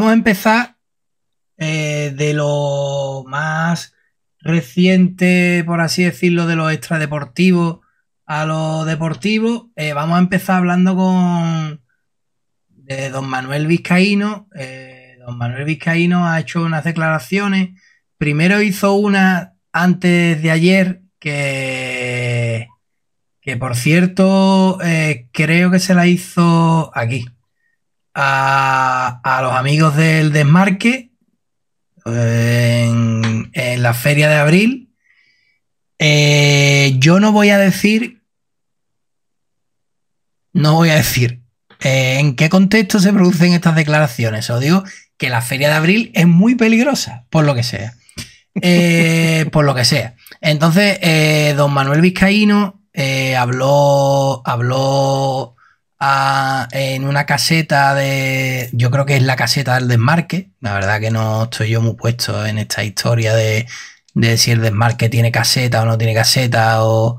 Vamos a empezar eh, de lo más reciente, por así decirlo, de lo extradeportivo a lo deportivo. Eh, vamos a empezar hablando con de don Manuel Vizcaíno. Eh, don Manuel Vizcaíno ha hecho unas declaraciones. Primero hizo una antes de ayer que, que por cierto, creo que se la hizo aquí a, los amigos del desmarque en, la feria de abril. Eh, yo no voy a decir, no voy a decir eh, en qué contexto se producen estas declaraciones. Os digo que la feria de abril es muy peligrosa, por lo que sea. Eh, por lo que sea. Entonces, don Manuel Vizcaíno habló, habló en una caseta de. Yo creo que es la caseta del desmarque. La verdad que no estoy yo muy puesto en esta historia de, de si el desmarque tiene caseta o no tiene caseta o,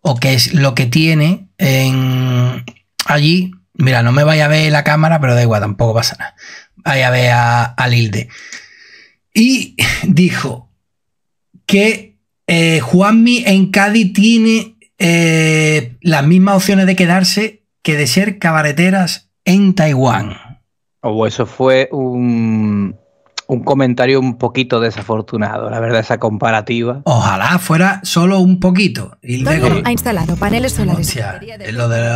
o qué es lo que tiene en, allí. Mira, no me vaya a ver la cámara, pero da igual, tampoco pasa nada. Vaya a ver a, a Lilde. Y dijo que eh, Juanmi en Cádiz tiene eh, las mismas opciones de quedarse que de ser cabareteras en Taiwán. O oh, eso fue un, comentario un poquito desafortunado, la verdad, esa comparativa. Ojalá fuera solo un poquito. Y luego... ha instalado paneles solares. Eh, lo de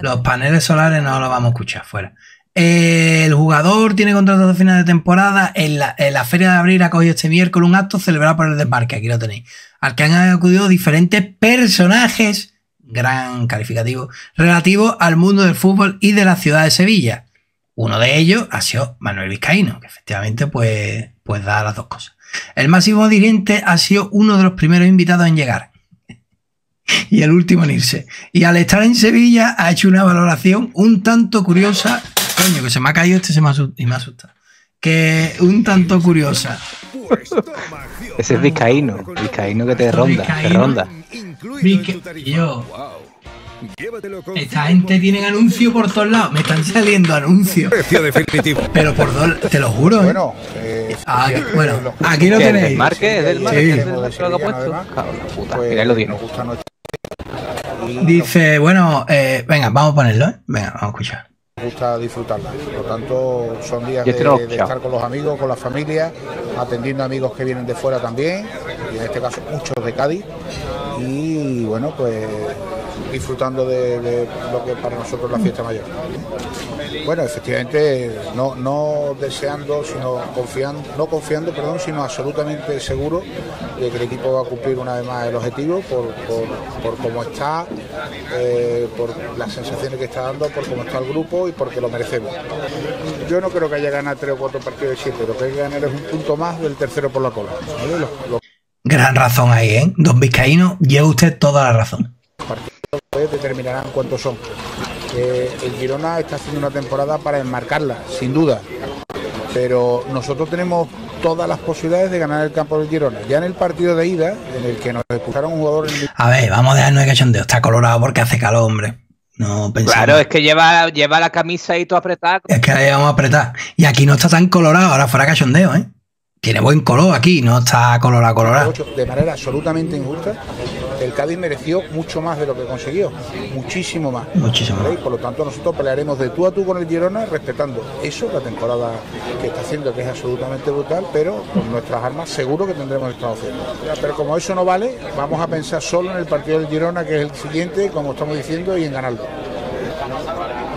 los, paneles solares no lo vamos a escuchar fuera. El jugador tiene contrato de final de temporada. En la, Feria de Abril ha cogido este miércoles un acto celebrado por el desmarque. Aquí lo tenéis. Al que han acudido diferentes personajes gran calificativo, relativo al mundo del fútbol y de la ciudad de Sevilla. Uno de ellos ha sido Manuel Vizcaíno, que efectivamente pues, pues da las dos cosas. El máximo dirigente ha sido uno de los primeros invitados en llegar y el último en irse. Y al estar en Sevilla ha hecho una valoración un tanto curiosa. Coño, que se me ha caído este y me ha asustado que un tanto curiosa. Ese es vizcaíno, vizcaíno que te ronda, vizcaíno, te ronda. Yo. Esta gente tiene anuncios por todos lados. Me están saliendo anuncios. definitivo. Pero por dos, te lo juro. ¿eh? Bueno, eh, ah, aquí, bueno, aquí lo tenéis. Pues, Dice, bueno, eh, venga, vamos a ponerlo. Venga, vamos a escuchar gusta disfrutarla. Por lo tanto, son días de, estar con los amigos, con la familia, atendiendo amigos que vienen de fuera también, y en este caso muchos de Cádiz. Y bueno, pues disfrutando de, de lo que para nosotros es la fiesta mayor. Bueno, efectivamente, no, deseando, sino confiando, no confiando, perdón, sino absolutamente seguro de que el equipo va a cumplir una vez más el objetivo por, cómo está, eh, por las sensaciones que está dando, por cómo está el grupo y porque lo merecemos. Yo no creo que haya ganado tres o cuatro partidos de siete, lo que hay que ganar es un punto más del tercero por la cola. Gran razón ahí, ¿eh? Don Vizcaíno, lleva usted toda la razón. Los partidos pues, determinarán cuántos son el Girona está haciendo una temporada para enmarcarla, sin duda. Pero nosotros tenemos todas las posibilidades de ganar el campo del Girona. Ya en el partido de ida, en el que nos expulsaron un jugador... A ver, vamos a dejarnos de cachondeo. Está colorado porque hace calor, hombre. No pensaba. Claro, es que lleva, lleva la camisa y todo apretada. Es que vamos a apretar Y aquí no está tan colorado, ahora fuera cachondeo, ¿eh? Tiene buen color aquí, no está colorado, colorado. De manera absolutamente injusta, el Cádiz mereció mucho más de lo que consiguió, muchísimo más. Muchísimo por lo tanto nosotros pelearemos de tú a tú con el Girona respetando eso, la temporada que está haciendo, que es absolutamente brutal, pero con nuestras armas seguro que tendremos esta opción. Pero como eso no vale, vamos a pensar solo en el partido del Girona, que es el siguiente, como estamos diciendo, y en ganarlo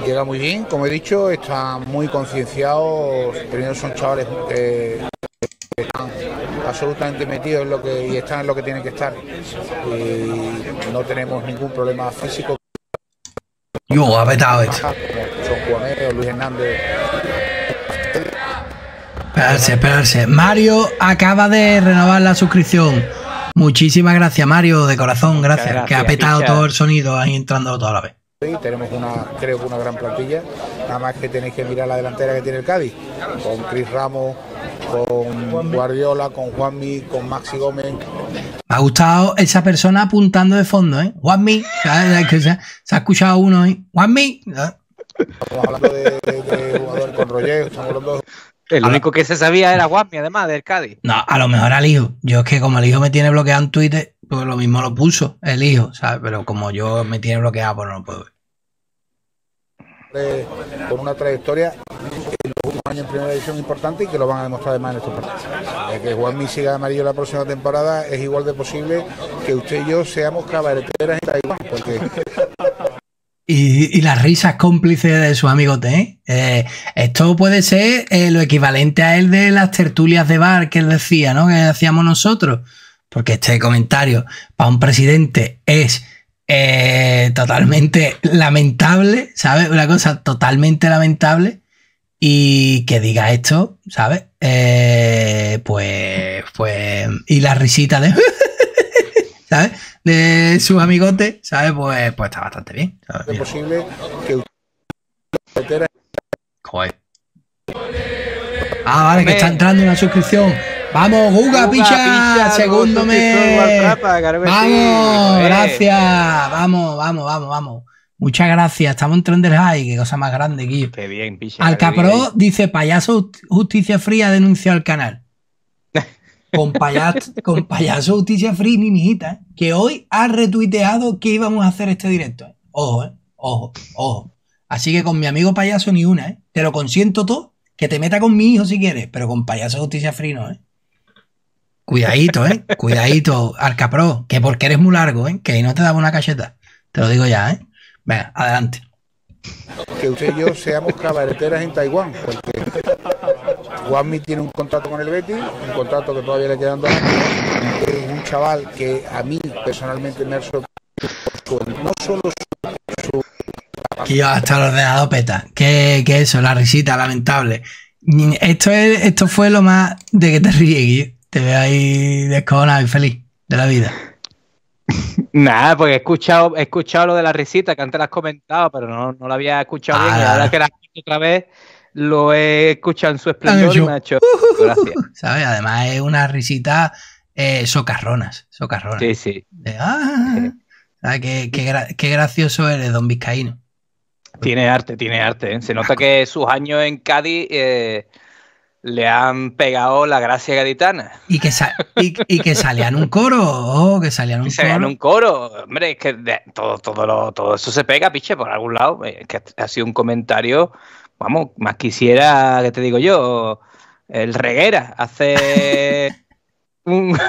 llega muy bien, como he dicho, está muy concienciado. Primero son chavales eh, absolutamente metido en lo que, y está en lo que tiene que estar. Y no tenemos ningún problema físico. Yo, Juanero, Luis Hernández. Esperarse, esperarse. Mario acaba de renovar la suscripción. Muchísimas gracias, Mario, de corazón, gracias. que ha petado todo el sonido ahí entrando toda la vez tenemos una, creo que una gran plantilla, nada más que tenéis que mirar la delantera que tiene el Cádiz, con Cris Ramos, con Guardiola, con Juanmi, con Maxi Gómez. Me ha gustado esa persona apuntando de fondo, ¿eh? Juanmi, se, ha escuchado uno, ¿eh? Juanmi. Estamos hablando de, de jugador con Roger, estamos El ah. único que se sabía era Juanmi, además, del Cádiz. No, a lo mejor al hijo. Yo es que como el hijo me tiene bloqueado en Twitter, pues lo mismo lo puso el hijo, ¿sabes? Pero como yo me tiene bloqueado, pues no lo puedo ver. con una trayectoria en los últimos años en primera división importante y que lo van a demostrar además en estos partidos. que Juanmi siga amarillo la próxima temporada es igual de posible que usted y yo seamos cabareteras en Taiwán, porque... y, y, las risas cómplices de su amigo T. Eh, eh esto puede ser eh, lo equivalente a él de las tertulias de bar que él decía, ¿no? Que hacíamos nosotros porque este comentario para un presidente es eh, totalmente lamentable, ¿sabes? Una cosa totalmente lamentable. Y que diga esto, ¿sabes? Eh, pues, pues, Y la risita de. ¿Sabes? De sus amigotes, ¿sabes? Pues, pues, está bastante bien. Es posible que. Ah, vale, que está entrando una suscripción. Vamos, juga, picha, segundo Vamos, gracias. Vamos, vamos, vamos, vamos. Muchas gracias. Estamos en Trenders High. Qué cosa más grande, Guillo. Qué bien, picha. Alcapro dice: Payaso Justicia Fría denunció al canal. Con payaso, con payaso Justicia Fría, niñita, hijita, ¿eh? que hoy ha retuiteado que íbamos a hacer este directo. ¿eh? Ojo, ¿eh? Ojo, ojo. Así que con mi amigo payaso ni una, ¿eh? Te lo consiento todo. Que te meta con mi hijo si quieres, pero con payaso Justicia Fría no, ¿eh? Cuidadito, ¿eh? Cuidadito, al capró que porque eres muy largo, ¿eh? Que ahí no te daba una cacheta. Te lo digo ya, ¿eh? Venga, adelante. Que usted y yo seamos cabareteras en Taiwán, porque Juanmi tiene un contrato con el Betty, un contrato que todavía le quedan dos años. es un chaval que a mí personalmente me ha sorprendido no solo su. Que yo hasta el ordenador peta. Que, qué eso, la risita, lamentable. Esto, es, esto fue lo más de que te ríes, te ve ahí descojonado y feliz de la vida. Nada, porque he escuchado, he lo de la risita que antes has comentado, pero no, no la había escuchado bien. ahora ah. que la otra vez, lo he escuchado en su esplendor y gracias. Además es una risita eh, socarronas, socarronas. Sí, sí. Ah". Qué, gracioso eres, don Vizcaíno. Tiene arte, tiene arte. ¿eh? Se nota ah. que sus años en Cádiz eh, le han pegado la gracia gaditana. Y que, y, salían un coro, oh, que salían un coro. un coro, hombre, es que todo, todo, todo eso se pega, piche, por algún lado. Es eh, que ha sido un comentario, vamos, más quisiera, que te digo yo, el Reguera hace un,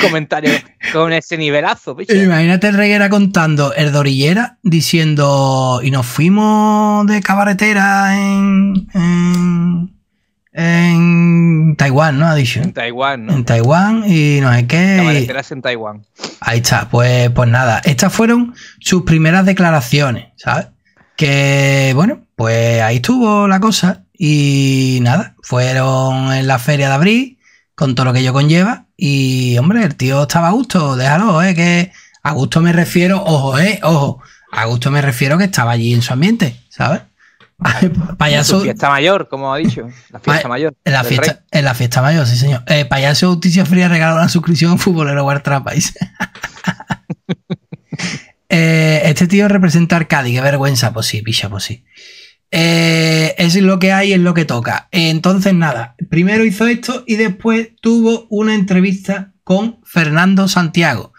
comentario con ese nivelazo, piche. Imagínate el Reguera contando, el Dorillera diciendo, y nos fuimos de cabaretera en en Taiwán, ¿no? Ha dicho. En Taiwán, ¿no? En Taiwán y no sé qué. en Taiwán. Ahí está, pues, pues nada. Estas fueron sus primeras declaraciones, ¿sabes? Que bueno, pues ahí estuvo la cosa. Y nada, fueron en la feria de abril, con todo lo que ello conlleva. Y hombre, el tío estaba a gusto, déjalo, ¿eh? Que a gusto me refiero, ojo, ¿eh? Ojo, a gusto me refiero que estaba allí en su ambiente, ¿sabes? payaso. fiesta mayor, como ha dicho. La fiesta mayor. En la fiesta, mayor, sí, señor. Eh, payaso Justicia Fría regaló una suscripción a Futbolero Wartra eh, este tío representa a Cádiz, qué vergüenza. Pues sí, picha, pues sí. eso eh, es lo que hay, es lo que toca. entonces, nada, primero hizo esto y después tuvo una entrevista con Fernando Santiago.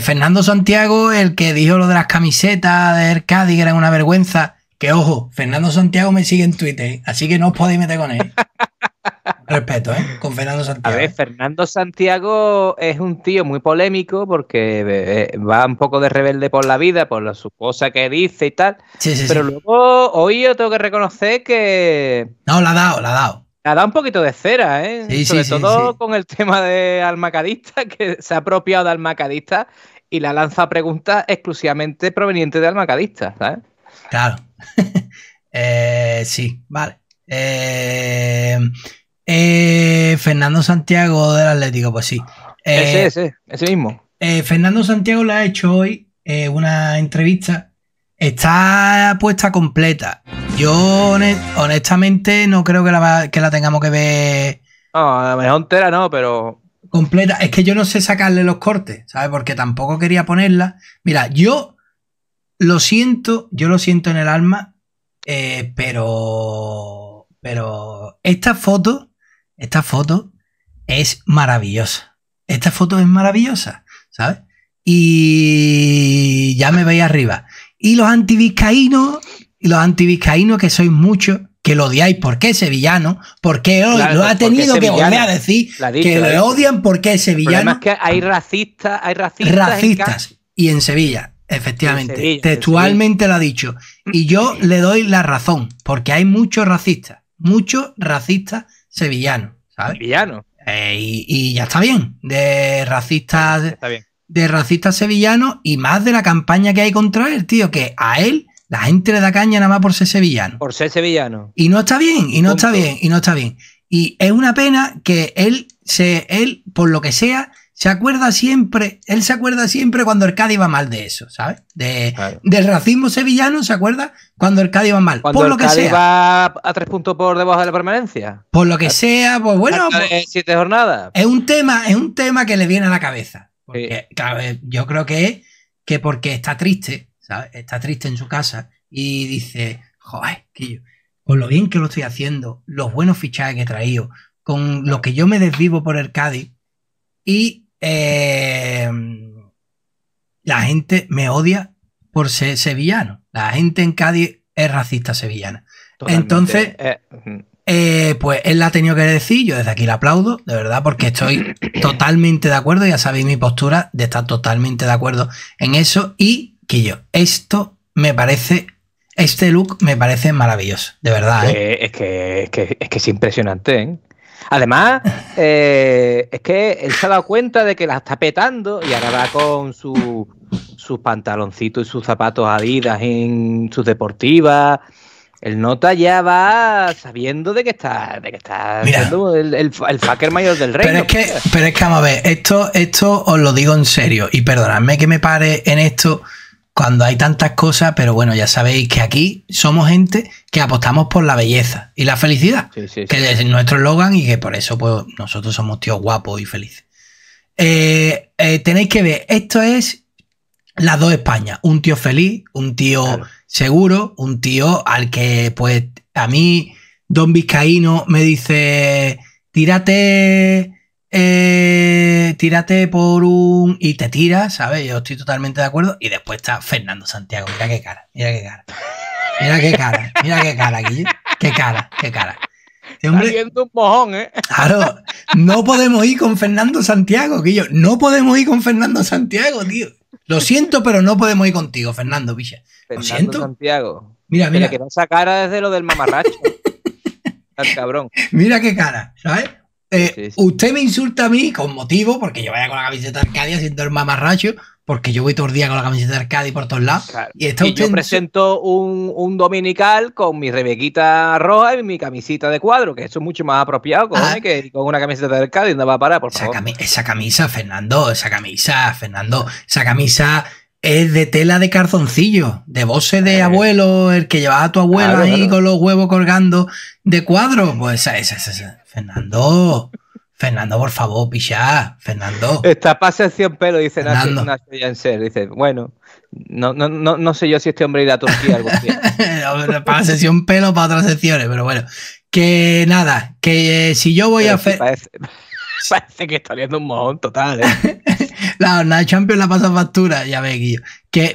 Fernando Santiago, el que dijo lo de las camisetas De Cádiz, que era una vergüenza, que ojo, Fernando Santiago me sigue en Twitter, ¿eh? así que no os podéis meter con él. Respeto, ¿eh? Con Fernando Santiago. A ver, Fernando Santiago es un tío muy polémico porque eh, va un poco de rebelde por la vida, por su cosa que dice y tal. Sí, sí, pero luego, hoy yo tengo que reconocer que. No, la ha dado, la ha dado. La ha dado un poquito de cera, ¿eh? Sí, Sobre sí, todo con el tema de Almacadista, que se ha apropiado de Almacadista y la lanza preguntas exclusivamente provenientes de Almacadista, ¿sabes? Claro. Eh, sí, vale. Eh, eh, Fernando Santiago del Atlético, pues sí. ese, ese, ese mismo. Fernando Santiago la ha hecho hoy una entrevista. Está puesta completa. Yo honestamente no creo que la, que la tengamos que ver. No, a lo mejor entera no, pero completa. Es que yo no sé sacarle los cortes, ¿sabes? Porque tampoco quería ponerla. Mira, yo lo siento, yo lo siento en el alma, eh, pero. Pero esta foto, esta foto es maravillosa. Esta foto es maravillosa, ¿sabes? Y ya me veis arriba. Y los antivizcaínos, los antivizcaínos que sois muchos, que lo odiáis porque es sevillano, porque hoy lo ha tenido que volver a decir, que lo odian porque es sevillano. que hay racistas, hay racistas. Racistas. y en Sevilla. Efectivamente, textualmente lo ha dicho. Y yo le doy la razón, porque hay muchos racistas, muchos racistas sevillanos, Sevillanos. Eh, y, ya está bien, de racistas, de racistas sevillanos y más de la campaña que hay contra él, tío, que a él la gente le da caña nada más por ser sevillano. Por ser sevillano. Y no está bien, y no está bien, y no está bien. Y es una pena que él, se, él por lo que sea, se acuerda siempre, él se acuerda siempre cuando el Cádiz va mal de eso, ¿sabes? De, Del racismo sevillano se acuerda cuando el Cádiz va mal. por lo que Cádiz sea. va a tres puntos por debajo de la permanencia. Por lo que sea, pues bueno. Pues, siete jornadas. Es un tema, es un tema que le viene a la cabeza. Eh, yo creo que que porque está triste, ¿sabes? Está triste en su casa y dice, joder, que yo, con lo bien que lo estoy haciendo, los buenos fichajes que he traído, con lo que yo me desvivo por el Cádiz. Y eh, la gente me odia por ser sevillano. La gente en Cádiz es racista sevillana. Entonces, eh, eh, pues él la ha tenido que decir, yo desde aquí la aplaudo, de verdad, porque estoy totalmente de acuerdo, ya sabéis mi postura de estar totalmente de acuerdo en eso y que yo, esto me parece este look me parece maravilloso, de verdad. Es, que, es, que, es, que, es impresionante, ¿eh? Además, eh, es que él se ha dado cuenta de que la está petando y ahora va con sus pantaloncitos y sus zapatos adidas en sus deportivas. El nota ya va sabiendo de que está, de está siendo el, el, fucker mayor del rey. Pero es que, pero es que vamos a ver, esto, esto os lo digo en serio, y perdonadme que me pare en esto cuando hay tantas cosas, pero bueno, ya sabéis que aquí somos gente que apostamos por la belleza y la felicidad, que es nuestro eslogan y que por eso pues, nosotros somos tíos guapos y felices. Eh, eh, tenéis que ver, esto es las dos España. un tío feliz, un tío seguro, un tío al que pues a mí Don Vizcaíno me dice, tírate eh, tírate por un. Y te tiras, ¿sabes? Yo estoy totalmente de acuerdo. Y después está Fernando Santiago. Mira qué cara, mira qué cara. Mira qué cara, mira qué cara, aquí. Qué cara, qué cara. Este un mojón, ¿eh? Claro, no podemos ir con Fernando Santiago, Guillo. No podemos ir con Fernando Santiago, tío. Lo siento, pero no podemos ir contigo, Fernando, Villa. Lo siento. Santiago. Mira, mira. Que no quedó esa cara desde lo del mamarracho. Al cabrón. Mira qué cara, ¿sabes? Eh, usted me insulta a mí con motivo, porque yo vaya con la camiseta de Arcadia siendo el mamarracho, porque yo voy todo el día con la camiseta de Arcadia por todos lados. Y, está yo presento un, dominical con mi rebequita roja y mi camiseta de cuadro, que eso es mucho más apropiado con, ah. que con una camiseta de Arcadia, no va a parar, por esa esa camisa, Fernando, esa camisa, Fernando, esa camisa es de tela de carzoncillo, de voces de eh. abuelo, el que llevaba a tu abuelo ahí con los huevos colgando de cuadro. Pues esa, esa, esa. Fernando. Fernando, por favor, pichá, Fernando. Está para sección pelo, dice Fernando. Nacho, Dice, bueno, no, sé yo si este hombre irá a Turquía algún día. para sección pelo, para otras secciones, pero bueno. Que nada, que eh, si yo voy a... hacer. Parece, que está liando un mojón total. ¿eh? la, la Champions la pasa factura, ya ve, Guillo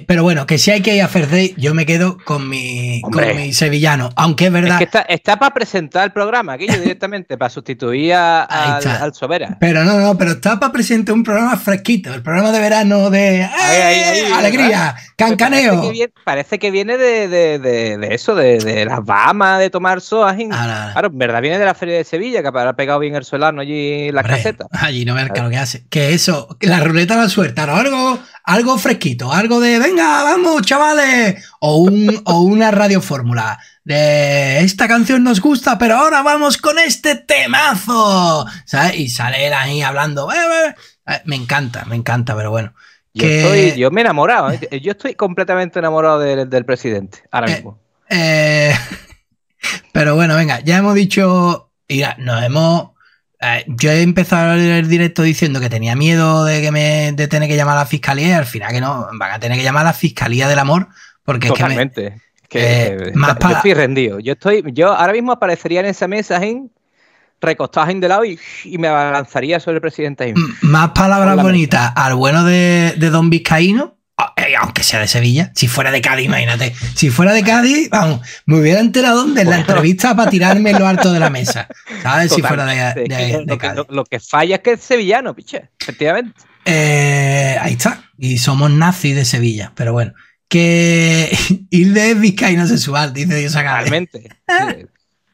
pero bueno, que si hay que ir a Ferdey, yo me quedo con mi, con mi sevillano. Aunque es verdad. está, para presentar el programa, aquí directamente, para sustituir a, al, Pero no, no, pero está para presentar un programa fresquito, el programa de verano de ¡eh! alegría, pues cancaneo. Parece que, viene, de, eso, de, las Bahamas, de tomar soas. Claro, verdad viene de la Feria de Sevilla, que habrá pegado bien el solano allí en la Allí no ver claro. lo que hace. Que eso, la ruleta de la suerte, algo algo fresquito, algo de venga, vamos, chavales, o, o una radiofórmula de esta canción nos gusta, pero ahora vamos con este temazo, ¿sabes? Y sale él ahí hablando, eh, eh, eh". me encanta, me encanta, pero bueno. Yo, estoy, yo me he enamorado, yo estoy completamente enamorado del presidente, ahora mismo. Pero bueno, venga, ya hemos dicho, Mira, nos hemos eh, yo he empezado a el directo diciendo que tenía miedo de que me tener que llamar a la fiscalía y al final que no, van a tener que llamar a la fiscalía del amor porque es que, eh, más yo estoy rendido. Yo ahora mismo aparecería en esa mesa, en recostaje de lado y, me avanzaría sobre el presidente. Más palabras bonitas al bueno de Don Vizcaíno aunque sea de Sevilla, si fuera de Cádiz, imagínate, si fuera de Cádiz, vamos, me hubiera enterado de la entrevista para tirarme lo alto de la mesa, ¿sabes? si fuera de, lo, Que, falla es que es sevillano, piche, efectivamente. Eh, ahí está. Y somos nazis de Sevilla, pero bueno. Que Hilde es vizcaíno sexual, dice Dios Totalmente.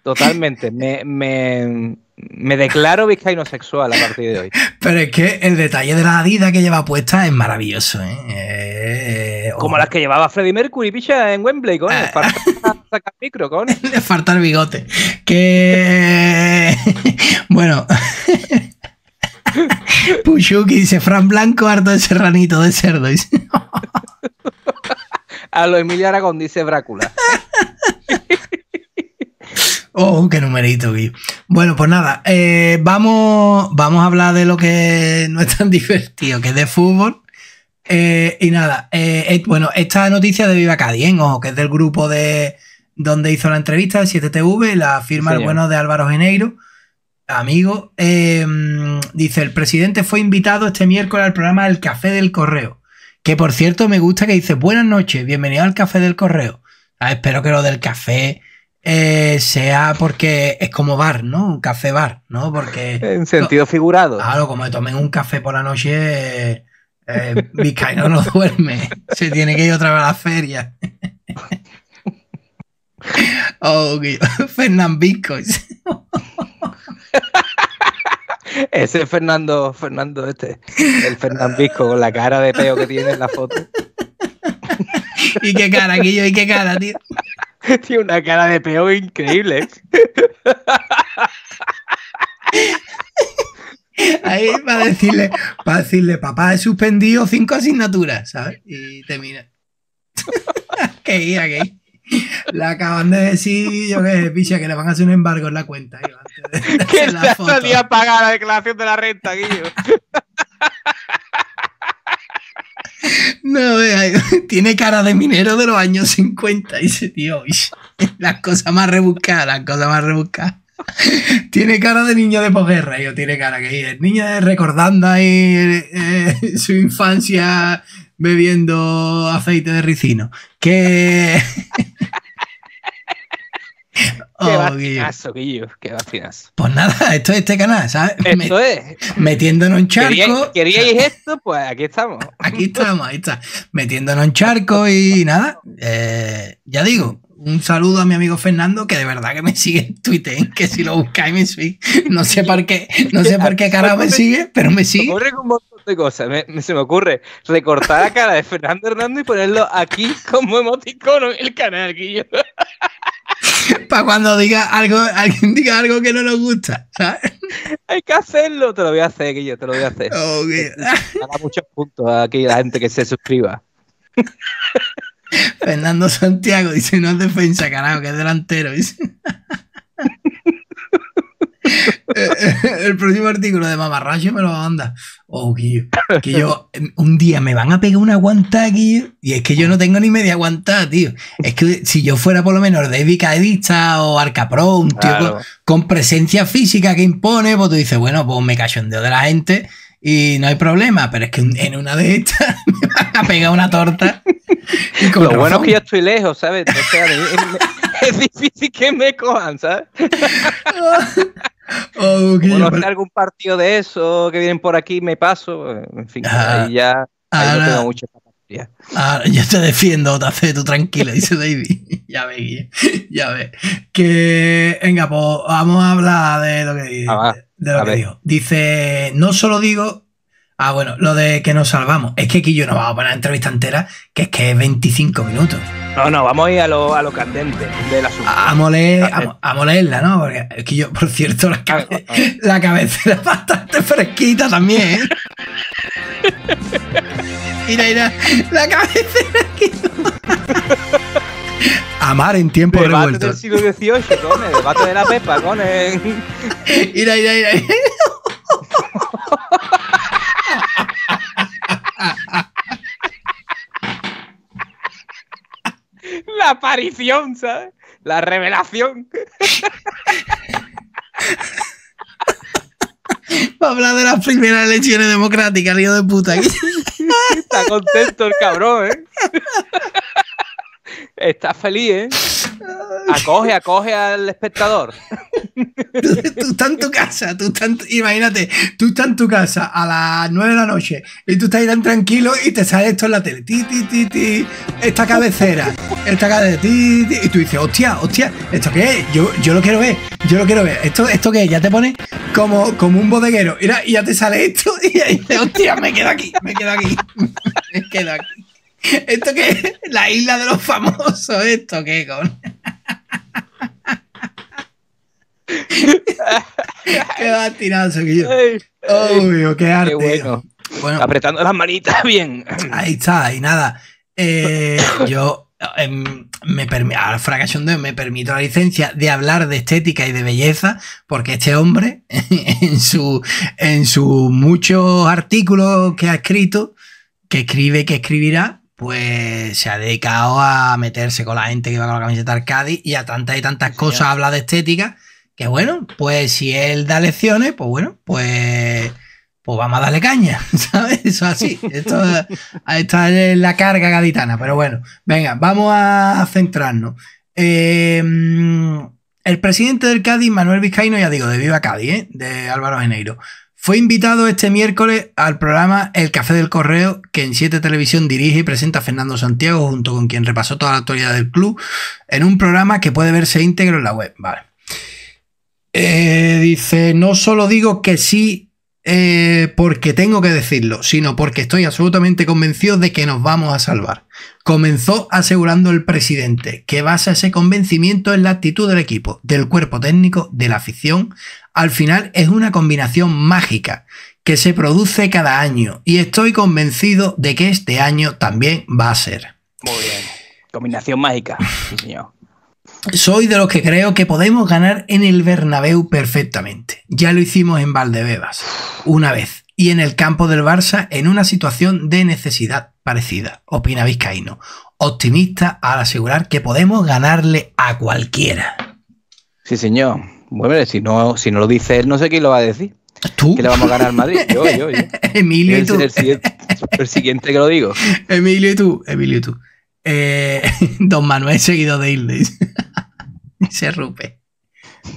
Totalmente. me, me declaro vizcaíno sexual a partir de hoy. Pero es que el detalle de la Adidas que lleva puesta es maravilloso, ¿eh? Eh, eh, Como las que llevaba Freddie Mercury, picha, en Wembley, con Falta ah. sacar micro, Le falta el bigote. Que. bueno. Puchuki dice: Fran Blanco, harto de serranito de cerdo. a lo Emilio Aragón dice Drácula. Oh, qué numerito, Gui. Bueno, pues nada, eh, vamos, vamos a hablar de lo que no es tan divertido, que es de fútbol. Eh, y nada, eh, bueno, esta noticia de Viva Cádiz, ojo, que es del grupo de donde hizo la entrevista, el 7TV, la firma bueno de Álvaro Geneiro, amigo. dice: el presidente fue invitado este miércoles al programa El Café del Correo. Que por cierto, me gusta que dice: Buenas noches, bienvenido al Café del Correo. Ah, espero que lo del café eh, sea porque es como bar, ¿no? Un café bar, ¿no? Porque. En sentido figurado. Claro, como tomen un café por la noche, eh, Vizcaíno eh, no duerme. Se tiene que ir otra vez a la feria. oh, Fernán Bitcoins. Ese es Fernando, Fernando este, el Fernandisco con la cara de peo que tiene en la foto. y qué cara, Guillo, y qué cara, tío. Tiene una cara de peo increíble. ¿eh? Ahí a decirle, para decirle, papá, he suspendido cinco asignaturas, ¿sabes? Y termina. que ir, que Le acaban de decir, yo que que le van a hacer un embargo en la cuenta. que pagar la declaración de la renta, Guillo. No, tiene cara de minero de los años 50, dice tío. Las cosas más rebuscadas, las cosas más rebuscadas. Tiene cara de niño de posguerra, yo tiene cara que es niño recordando ahí eh, su infancia bebiendo aceite de ricino. Que Qué oh, Guillo. Qué vacinazo. Pues nada, esto es este canal, ¿sabes? Esto es. Metiéndonos en charco. ¿Queríais, esto? Pues aquí estamos. aquí estamos, ahí está. Metiéndonos en charco y nada. Eh, ya digo, un saludo a mi amigo Fernando, que de verdad que me sigue en Twitter, que si lo buscáis me sigue. No sé por qué, no sé por qué cara me sigue, pero me sigue. Me ocurre un montón de cosas, se me ocurre recortar la cara de Fernando Hernando y ponerlo aquí como emoticono en el canal, Guillo. para cuando diga algo, alguien diga algo que no nos gusta. Hay que hacerlo, te lo voy a hacer, Guillo, te lo voy a hacer. Okay. Oh, muchos puntos aquí la gente que se suscriba. Fernando Santiago dice, no es defensa, carajo, que es delantero. Dice. Eh, eh, el próximo artículo de mamarracho me lo anda, Oh, guío que yo un día me van a pegar una guanta guío y es que yo no tengo ni media guanta tío. Es que si yo fuera por lo menos de vista o Arcapro, un tío con, presencia física que impone, pues tú dices, bueno, pues me cachondeo de la gente y no hay problema, pero es que en una de estas me van a pegar una torta. lo bueno que yo estoy lejos, ¿sabes? es, es difícil que me cojan, ¿sabes? Oh, okay, bueno, algún partido de eso que vienen por aquí, me paso. En fin, ah, ya no ah, tengo ah. mucha capacidad. yo te defiendo, te tú tranquilo, dice David. ya ve, ya ve. Que, venga, pues vamos a hablar de lo que, de lo que dijo. Dice, no solo digo Ah, bueno, lo de que nos salvamos. Es que aquí yo no vamos a poner entrevista entera, que es que es 25 minutos. No, no, vamos a ir a lo, a lo candente del asunto. A, a, molerla, ¿no? Porque es que yo, por cierto, la, cabecera es bastante fresquita también, ¿eh? Mira, mira, la cabecera aquí. Amar en tiempo revuelto. Debate del siglo XVIII, con debate de la pepa, con el... mira, mira. aparición, ¿sabes? La revelación. Va hablar de las primeras elecciones democráticas, lío de puta. Está contento el cabrón, ¿eh? Está feliz, ¿eh? acoge, acoge al espectador. Tú, estás en tu casa, tú estás, imagínate, tú estás en tu casa a las 9 de la noche y tú estás ahí tan tranquilo y te sale esto en la tele. Ti, ti, esta cabecera, esta cabecera, ti, y tú dices, hostia, hostia, ¿esto qué es? Yo, yo lo quiero ver, yo lo quiero ver. ¿Esto, esto qué Ya te pones como, como un bodeguero. y ya te sale esto y ahí dices, hostia, me queda aquí, me quedo aquí, me quedo aquí. ¿Esto qué? La isla de los famosos, ¿esto qué con? qué va tirado, Obvio, qué arte. Qué bueno. bueno. Apretando las manitas bien. Ahí está, y nada. Eh, yo em, me me al de me permito la licencia de hablar de estética y de belleza, porque este hombre, en sus en su muchos artículos que ha escrito, que escribe, que escribirá, pues se ha dedicado a meterse con la gente que va con la camiseta Cádiz y a tantas y tantas cosas, habla de estética, que bueno, pues si él da lecciones, pues bueno, pues, pues vamos a darle caña, ¿sabes? Eso así, esto, esta es la carga gaditana, pero bueno, venga, vamos a centrarnos. Eh, el presidente del Cádiz, Manuel Vizcaíno, ya digo, de Viva Cádiz, ¿eh? de Álvaro Geneiro fue invitado este miércoles al programa El Café del Correo, que en 7 Televisión dirige y presenta Fernando Santiago, junto con quien repasó toda la actualidad del club, en un programa que puede verse íntegro en la web. Vale. Eh, dice, no solo digo que sí eh, porque tengo que decirlo, sino porque estoy absolutamente convencido de que nos vamos a salvar. Comenzó asegurando el presidente que basa ese convencimiento en la actitud del equipo, del cuerpo técnico, de la afición. Al final es una combinación mágica que se produce cada año y estoy convencido de que este año también va a ser. Muy bien. Combinación mágica, señor soy de los que creo que podemos ganar en el Bernabéu perfectamente. Ya lo hicimos en Valdebebas, una vez, y en el campo del Barça en una situación de necesidad parecida, opina Vizcaíno. Optimista al asegurar que podemos ganarle a cualquiera. Sí, señor. Bueno, si no, si no lo dice él, no sé quién lo va a decir. ¿Tú? Que le vamos a ganar al Madrid. Emilio y tú. El, el, siguiente que lo digo. Emilio y tú. Emilio y tú. Eh, don Manuel, seguido de Ildes. se Rupe.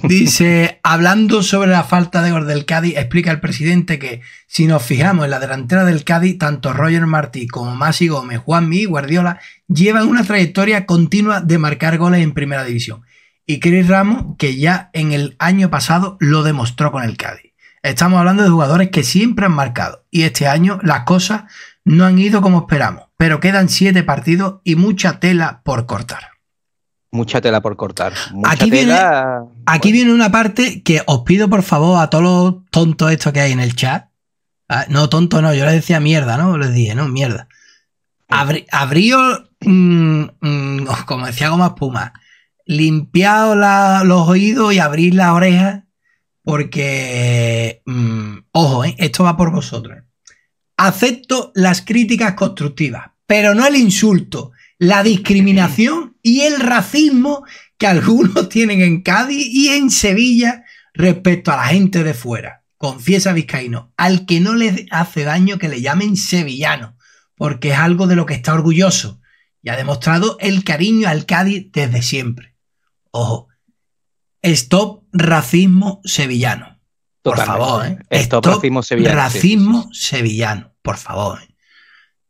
Dice, hablando sobre la falta de gol del Cádiz, explica el presidente que si nos fijamos en la delantera del Cádiz, tanto Roger Martí como Masi Gómez, Juanmi y Guardiola llevan una trayectoria continua de marcar goles en primera división. Y Chris Ramos, que ya en el año pasado lo demostró con el Cádiz. Estamos hablando de jugadores que siempre han marcado y este año las cosas no han ido como esperamos pero quedan siete partidos y mucha tela por cortar. Mucha tela por cortar. aquí, viene, aquí viene una parte que os pido por favor a todos los tontos estos que hay en el chat. Ah, no, tonto no, yo les decía mierda, ¿no? Les dije, no, mierda. Abríos, mm, mm, como decía Goma Puma, limpiaos los oídos y abrir las orejas porque, mm, ojo, ¿eh? esto va por vosotros. Acepto las críticas constructivas, pero no el insulto, la discriminación y el racismo que algunos tienen en Cádiz y en Sevilla respecto a la gente de fuera. Confiesa Vizcaíno, al que no le hace daño que le llamen sevillano, porque es algo de lo que está orgulloso y ha demostrado el cariño al Cádiz desde siempre. Ojo, stop racismo sevillano. Por favor, ¿eh? Stop, racismo sevillano. Racismo sevillano, por favor. ¿eh?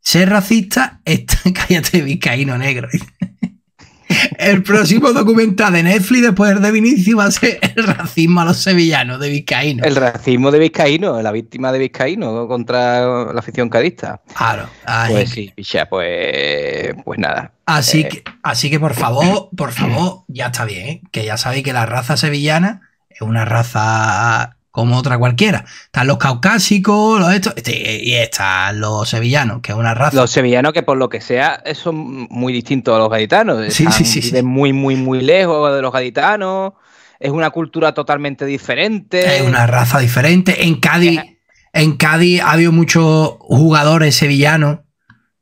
Ser racista está. Cállate, vizcaíno negro. El próximo documental de Netflix después de Vinicius va a ser el racismo a los sevillanos de Vizcaíno. El racismo de Vizcaíno, la víctima de Vizcaíno contra la afición carista. Claro. ahí Pues sí, pues, pues nada. Así, eh, que, así que por favor, por favor, ya está bien, ¿eh? que ya sabéis que la raza sevillana es una raza como otra cualquiera. Están los caucásicos, los estos, este, y están los sevillanos, que es una raza. Los sevillanos que por lo que sea son muy distintos a los gaditanos. Sí, sí, sí, muy, muy, muy lejos de los gaditanos. Es una cultura totalmente diferente. Es una raza diferente. En Cádiz, en Cádiz ha habido muchos jugadores sevillanos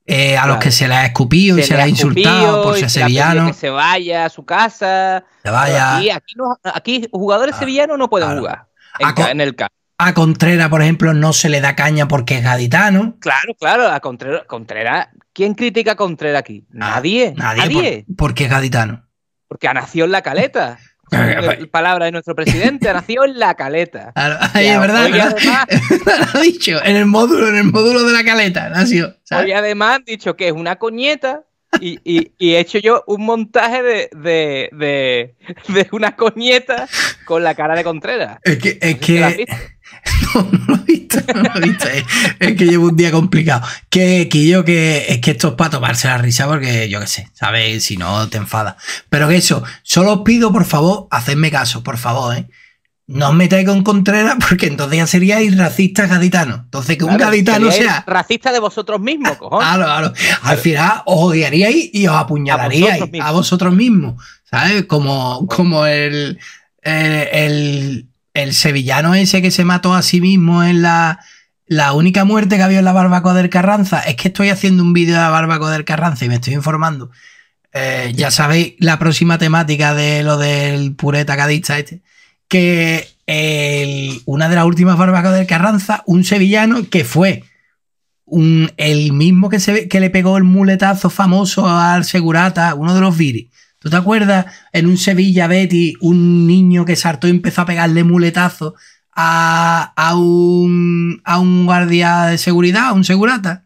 eh, a los que se les ha escupido y se les ha insultado por ser se Que se vaya a su casa. Se vaya. Aquí, aquí, jugadores ah, sevillanos no pueden jugar a, Contrera, por ejemplo, no se le da caña porque es gaditano. Claro, claro, a Contrera... ¿Quién critica a Contrera aquí? Ah, nadie. Nadie. Por, porque es gaditano. Porque ha nacido en la caleta. palabra de nuestro presidente, nació en la caleta. Ahí es verdad, Además, dicho, en el módulo, en el módulo de la caleta, nació. además han dicho que es una coñeta y, he hecho yo un montaje de, una coñeta con la cara de Contreras. Es que. No, lo he visto, no he visto. Es, que llevo un día complicado. Que, que yo que es que esto es para tomarse la risa porque yo qué sé, ¿sabes? Si no te enfadas. Pero que eso, solo os pido, por favor, hacedme caso, por favor, ¿eh? no os metáis con Contreras porque entonces ya seríais racistas gaditanos. Entonces que un gaditano sea... Racista de vosotros mismos, ah, cojones. Claro, claro. Al final os odiaríais y os apuñalaríais a vosotros, mismos, ¿sabes? Como, como el, el, el, sevillano ese que se mató a sí mismo en la... La única muerte que había en la barbacoa del Carranza es que estoy haciendo un vídeo de la barbacoa del Carranza y me estoy informando. Eh, ya sabéis la próxima temática de lo del pureta cadista este que una de las últimas barbacoas del Carranza, un sevillano que fue el mismo que, se, que le pegó el muletazo famoso al Segurata, uno de los viris. ¿Tú te acuerdas? En un Sevilla Betty, un niño que saltó y empezó a pegarle muletazo a, a, un, guardia de seguridad, a un segurata.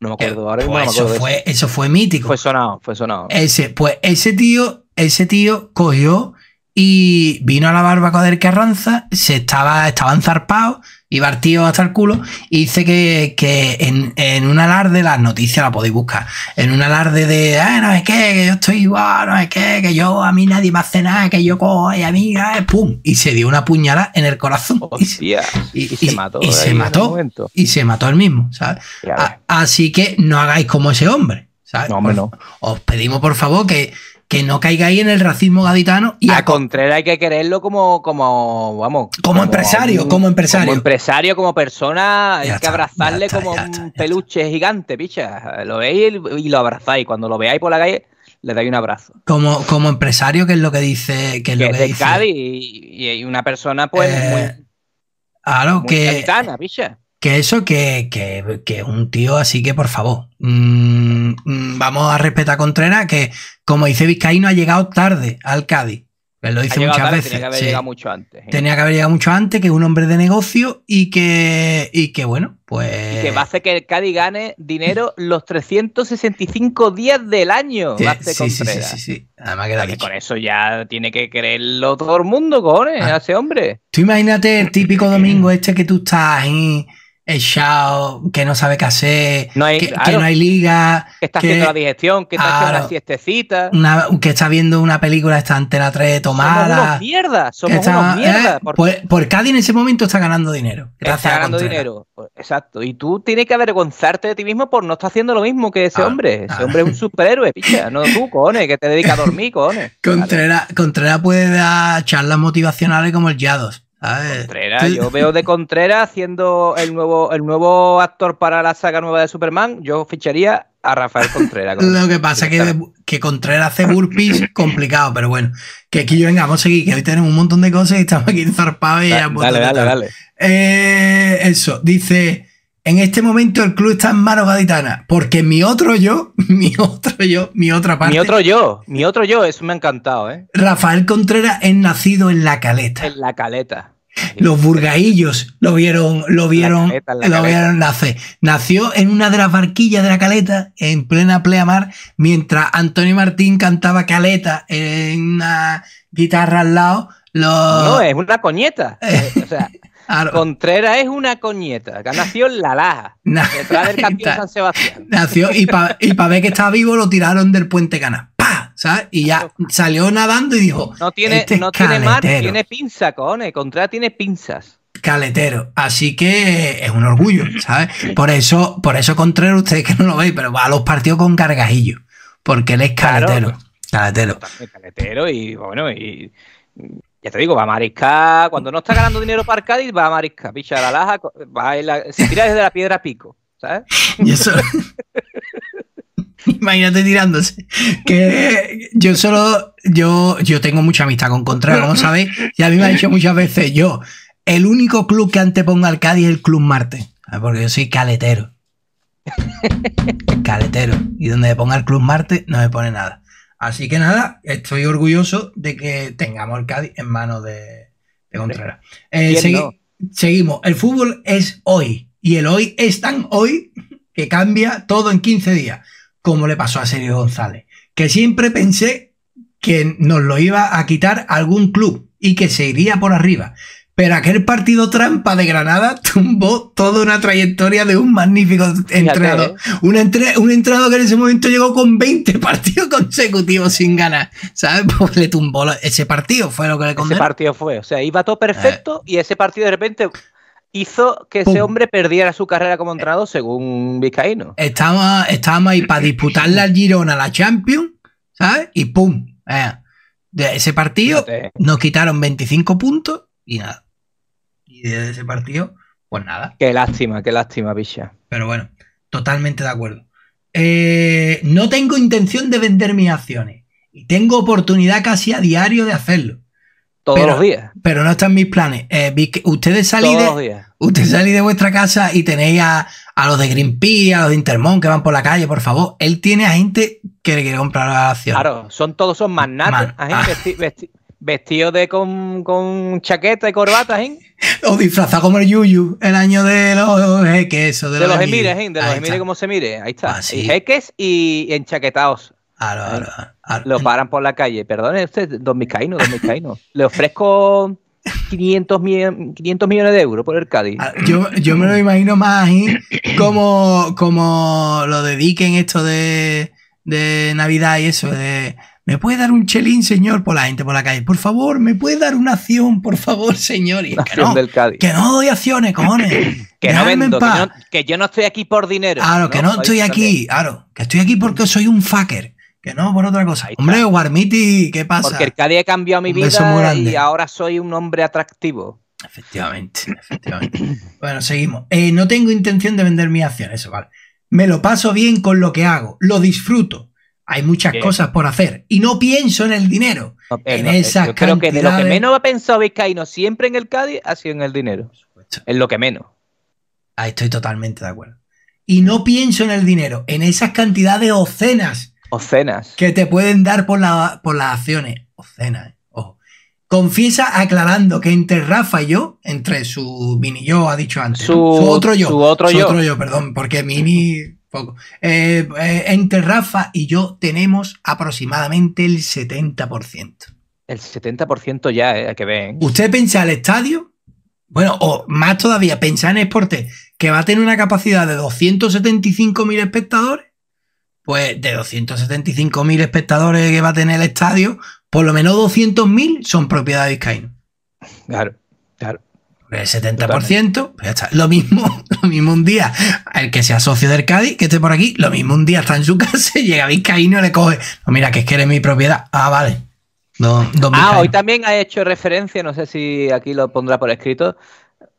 No me acuerdo, ahora eh, pues eso, fue, eso fue mítico. Fue sonado, fue sonado. Ese, pues ese tío, ese tío cogió y vino a la barbacoa del Carranza, se estaba, estaban zarpados, y el hasta el culo, y dice que, en, un alarde, las noticias la podéis buscar, en un alarde de, ah, no es que, que yo estoy igual, no es que, que yo, a mí nadie me hace nada, que yo cojo, y a mí, pum, y se dio una puñalada en el corazón. y, se, mató. Y se mató, el mismo, ¿sabes? así que no hagáis como ese hombre, ¿sabes? No, no. Os pedimos, por favor, que que no ahí en el racismo gaditano. Y a, Contreras hay que quererlo como, como vamos. Como, empresario, como empresario. Como empresario, como persona, hay que abrazarle como un peluche gigante, picha. Lo veis y lo abrazáis. Cuando lo veáis por la calle, le dais un abrazo. Como, como empresario, que es lo que dice. Que es lo Cádiz y, una persona, pues. muy, eh, claro, que. Gaditana, picha. Que eso, que, que, un tío así que, por favor, mm, mm, vamos a respetar a Contreras, que como dice Vizcaíno, ha llegado tarde al Cádiz. lo dice muchas veces. Tenía que haber llegado mucho antes. ¿eh? Tenía que haber llegado mucho antes que es un hombre de negocio y que, y que bueno, pues. Y que va a hacer que el Cádiz gane dinero los 365 días del año. va a sí, sí, sí, sí, Además que Con eso ya tiene que creerlo todo el mundo, cojones, ah. ese hombre. Tú imagínate el típico domingo este que tú estás ahí chao que no sabe qué hacer, que, no hay liga. Que está haciendo la digestión, que está haciendo la siestecita. que está viendo una película, está antena 3 tomada. Somos unos mierdas, ¿eh? pues, somos unos mierdas. Cádiz en ese momento está ganando dinero. Está ganando dinero, pues, exacto. Y tú tienes que avergonzarte de ti mismo por no estar haciendo lo mismo que ese ah, hombre. Ese ah. hombre es un superhéroe, picha. No tú, cojones, que te dedicas a dormir, cojones. Contreras Contrera puede dar charlas motivacionales como el Yados. Contreras, yo veo de Contreras Haciendo el nuevo, el nuevo actor para la saga nueva de Superman, yo ficharía a Rafael Contreras. Lo que pasa es que, que, Contreras hace burpees complicado, pero bueno, que aquí yo venga, vamos a seguir, que hoy tenemos un montón de cosas y estamos aquí zarpados y Dale, dale, dale. Eh, eso, dice, en este momento el club está en manos gaditanas, porque mi otro yo, mi otro yo, mi otra parte. Mi otro yo, mi otro yo, eso me ha encantado, ¿eh? Rafael Contreras es nacido en La Caleta. En La Caleta. Los burgaillos lo vieron, lo vieron, lo nacer. Nació en una de las barquillas de la caleta, en plena pleamar, mientras Antonio Martín cantaba caleta en una guitarra al lado. No, es una coñeta. Eh, o Contreras es una coñeta, nació en La Laja, detrás del Sebastián. Nació y para ver que está vivo lo tiraron del puente Cana. ¿sabes? Y ya salió nadando y dijo. No tiene, este no tiene mar, tiene pinza, cojones. Contra tiene pinzas caletero. Así que es un orgullo, ¿sabes? Por eso, por eso Contreras, ustedes que no lo veis, pero va a los partidos con cargajillo. Porque él es caletero. caletero. Caletero y bueno, y ya te digo, va a mariscar. Cuando no está ganando dinero para Cádiz, va a mariscar. Picha la laja, va se tira desde la piedra pico. ¿sabes? Y eso. Imagínate tirándose. Que yo solo, yo, yo tengo mucha amistad con Contreras, como sabéis, y a mí me ha dicho muchas veces, yo, el único club que antepongo al Cádiz es el Club Marte, ah, porque yo soy caletero. caletero. Y donde ponga el Club Marte no me pone nada. Así que nada, estoy orgulloso de que tengamos el Cádiz en manos de, Contreras. Eh, seguimos. El fútbol es hoy. Y el hoy es tan hoy que cambia todo en 15 días como le pasó a Sergio González, que siempre pensé que nos lo iba a quitar algún club y que se iría por arriba. Pero aquel partido trampa de Granada tumbó toda una trayectoria de un magnífico entrado. ¿eh? Un, entrado que en ese momento llegó con 20 partidos consecutivos sin ganar. ¿Sabes? Pues le tumbó ese partido, fue lo que le contó. Ese partido fue, o sea, iba todo perfecto eh. y ese partido de repente hizo que ese hombre perdiera su carrera como eh. entrenador, según Vizcaíno. Estábamos, ahí para disputarle al Girona la Champions, ¿sabes? Y ¡pum! Eh. de ese partido eh. nos quitaron 25 puntos y nada. Y de ese partido, pues nada. Qué lástima, qué lástima, villa Pero bueno, totalmente de acuerdo. no tengo intención de vender mis acciones. Y tengo oportunidad casi a diario de hacerlo. Todos los días. Pero no están mis planes. Eh, ustedes salís de, usted de vuestra casa y tenéis a, los de Greenpeace, a los de Intermón que van por la calle, por favor. Él tiene a gente que le quiere comprar la acción. Claro, son todos son magnates. Ah. vestidos de con, con, chaqueta y corbata, ¿eh? O disfrazado como el Yuyu, el año de los jeques, eso, de, los, los de los emires como se mire. Ahí está. Así. Ah, y jeques y enchaquetados. Lo paran por la calle. Perdone usted, don Micaino, don Micaino. Le ofrezco 500, 500 millones de euros por el Cádiz. Ah, yo, yo me lo imagino más como, como lo dediquen esto de, de Navidad y eso, de... ¿Me puede dar un chelín, señor? Por la gente por la calle. Por favor, ¿me puede dar una acción, por favor, señor? que, no, doy acciones, cojones. que, no vendo, que, que, yo no estoy aquí por dinero. Claro, que no, estoy aquí. Claro, que estoy aquí porque soy un fucker. Que no, por otra cosa. Hombre, Guarmiti, ¿qué pasa? Porque el Cádiz ha cambiado mi vida y ahora soy un hombre atractivo. Efectivamente, efectivamente. bueno, seguimos. Eh, no tengo intención de vender mi acción. eso vale. Me lo paso bien con lo que hago, lo disfruto. Hay muchas cosas por hacer y no pienso en el dinero. Eh, en esas yo creo que de lo que menos ha pensado Vizcaíno siempre en el Cádiz ha sido en el dinero. En lo que menos. Ahí estoy totalmente de acuerdo. Y no pienso en el dinero, en esas cantidades ocenas Ocenas. Que te pueden dar por, por las acciones. O eh. Confiesa aclarando que entre Rafa y yo, entre su mini yo, ha dicho antes. Su, otro yo. Su otro su otro yo, perdón, porque mini. Poco. Eh, eh, entre Rafa y yo tenemos aproximadamente el 70%. El 70% ya, que ven. Usted piensa el estadio, bueno, o más todavía, pensar en esporte que va a tener una capacidad de 275.000 espectadores, pues de 275.000 espectadores que va a tener el estadio, por lo menos 200.000 son propiedad de Vizcaíno. Claro, claro. El 70%, pues ya está. Lo mismo, lo mismo un día, el que sea socio del Cádiz, que esté por aquí, lo mismo un día está en su casa, llega Vizcaíno y le coge, no, mira, que es que eres mi propiedad. Ah, vale. ah, hoy también ha hecho referencia, no sé si aquí lo pondrá por escrito,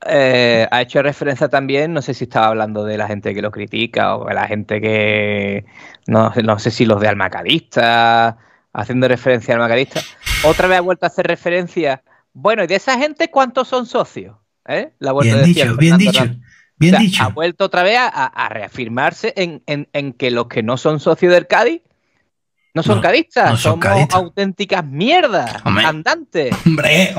eh, ha hecho referencia también, no sé si estaba hablando de la gente que lo critica o de la gente que. No, no sé si los de Almacadista, haciendo referencia a Almacadista. Otra vez ha vuelto a hacer referencia. Bueno, ¿y de esa gente cuántos son socios? ¿Eh? bien dicho, bien dicho. Ha vuelto otra vez a, reafirmarse en, en que los que no son socios del Cádiz no son cadistas, somos auténticas mierdas, andantes. Hombre,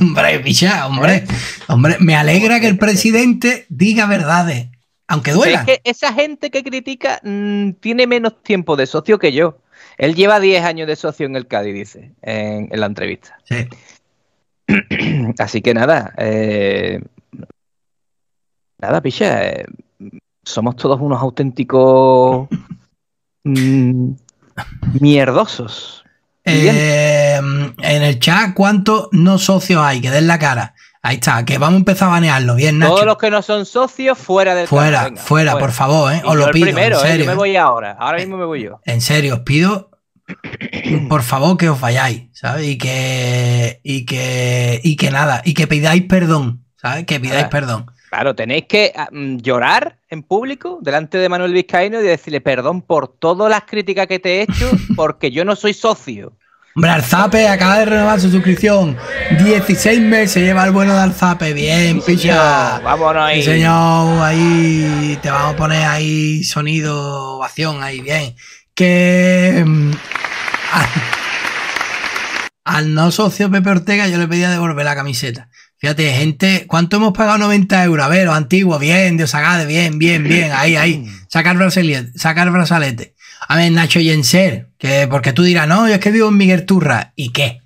hombre, picha, hombre, hombre. Me alegra que el presidente diga verdades, aunque duela. Es que esa gente que critica mm, tiene menos tiempo de socio que yo. Él lleva 10 años de socio en el Cádiz, dice, en, la entrevista. Sí. Así que nada, eh, nada, picha, eh, somos todos unos auténticos... Mm, mierdosos. Eh, en el chat, ¿cuántos no socios hay? Que den la cara. Ahí está, que vamos a empezar a banearlo, bien, Todos los que no son socios, fuera del fuera, fuera, por favor, eh, os lo pido. en eh, serio. me voy ahora, ahora mismo me voy yo. En serio, os pido, por favor, que os vayáis, ¿sabes? Y que, y que, y que nada, y que pidáis perdón, ¿sabes? Que pidáis perdón. Claro, tenéis que ah, mm, llorar en público delante de Manuel Vizcaíno y decirle perdón por todas las críticas que te he hecho porque yo no soy socio. Hombre, Alzape acaba de renovar su suscripción. 16 meses lleva el bueno de Alzape. Bien, picha. Vámonos ahí. señor, ahí te vamos a poner ahí sonido, ovación, ahí, bien. Que. Mm, al no socio Pepe Ortega yo le pedía devolver la camiseta. Fíjate, gente, ¿cuánto hemos pagado 90 euros? A ver, los antiguos, bien, Dios Agade, bien, bien, bien, ahí, ahí. Sacar brazalete, sacar brazalete. A ver, Nacho Yenser, que porque tú dirás, no, yo es que vivo en Miguel Turra. ¿Y qué?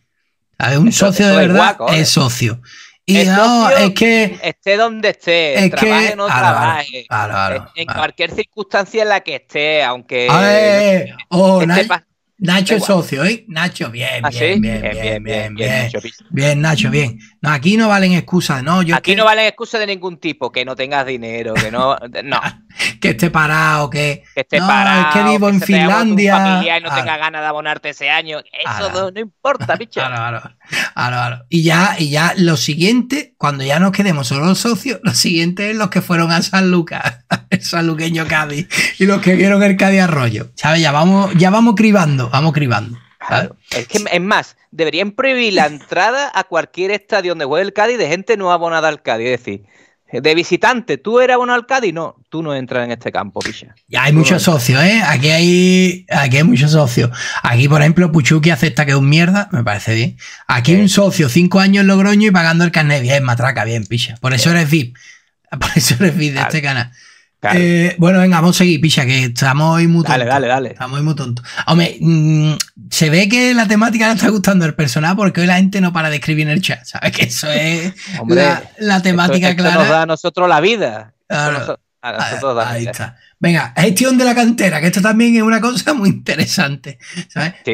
A ver, un socio de verdad ¿eh? es, socio. Y no, es que. Esté donde esté, es trabaje no en cualquier circunstancia en la que esté, aunque. A oh, Nacho, Nacho es socio, ¿eh? Nacho, bien, ¿Ah, bien, bien, bien, bien, bien, Nacho, bien. No, aquí no valen excusas, ¿no? Yo aquí no valen excusas de ningún tipo, que no tengas dinero, que no, no. que esté parado, que, que esté parado, es que vivo en Finlandia. y no tengas tenga ganas de abonarte ese año. Eso no, importa, bicho. Claro, claro. Y ya, y ya lo siguiente, cuando ya nos quedemos solo los socios, lo siguiente es los que fueron a San Lucas, el sanluqueño Cádiz, y los que vieron el Cádiz Arroyo. ¿Sabes? Ya vamos, ya vamos cribando, vamos cribando. Es que es más, deberían prohibir la entrada a cualquier estadio donde juegue el Cádiz de gente no abonada al Cádiz. Es decir, de visitante, tú eras bueno al y no, tú no entras en este campo, picha. Ya hay muchos socios, ¿eh? Aquí hay, aquí hay muchos socios. Aquí, por ejemplo, Puchuki acepta que es un mierda, me parece bien. Aquí hay un socio, cinco años en Logroño y pagando el carnet, bien, matraca, bien, picha. Por eso eres VIP. Por eso eres VIP de este canal. Eh, bueno, venga, vamos a seguir, picha, que estamos muy tontos. Dale, dale, dale. Estamos muy tontos. Hombre, mm, se ve que la temática le está gustando al personal porque hoy la gente no para de escribir en el chat, ¿sabes? Que eso es la, temática esto, esto clara. Nos da a nosotros la vida. a nosotros ahí está. Venga, gestión de la cantera, que esto también es una cosa muy interesante.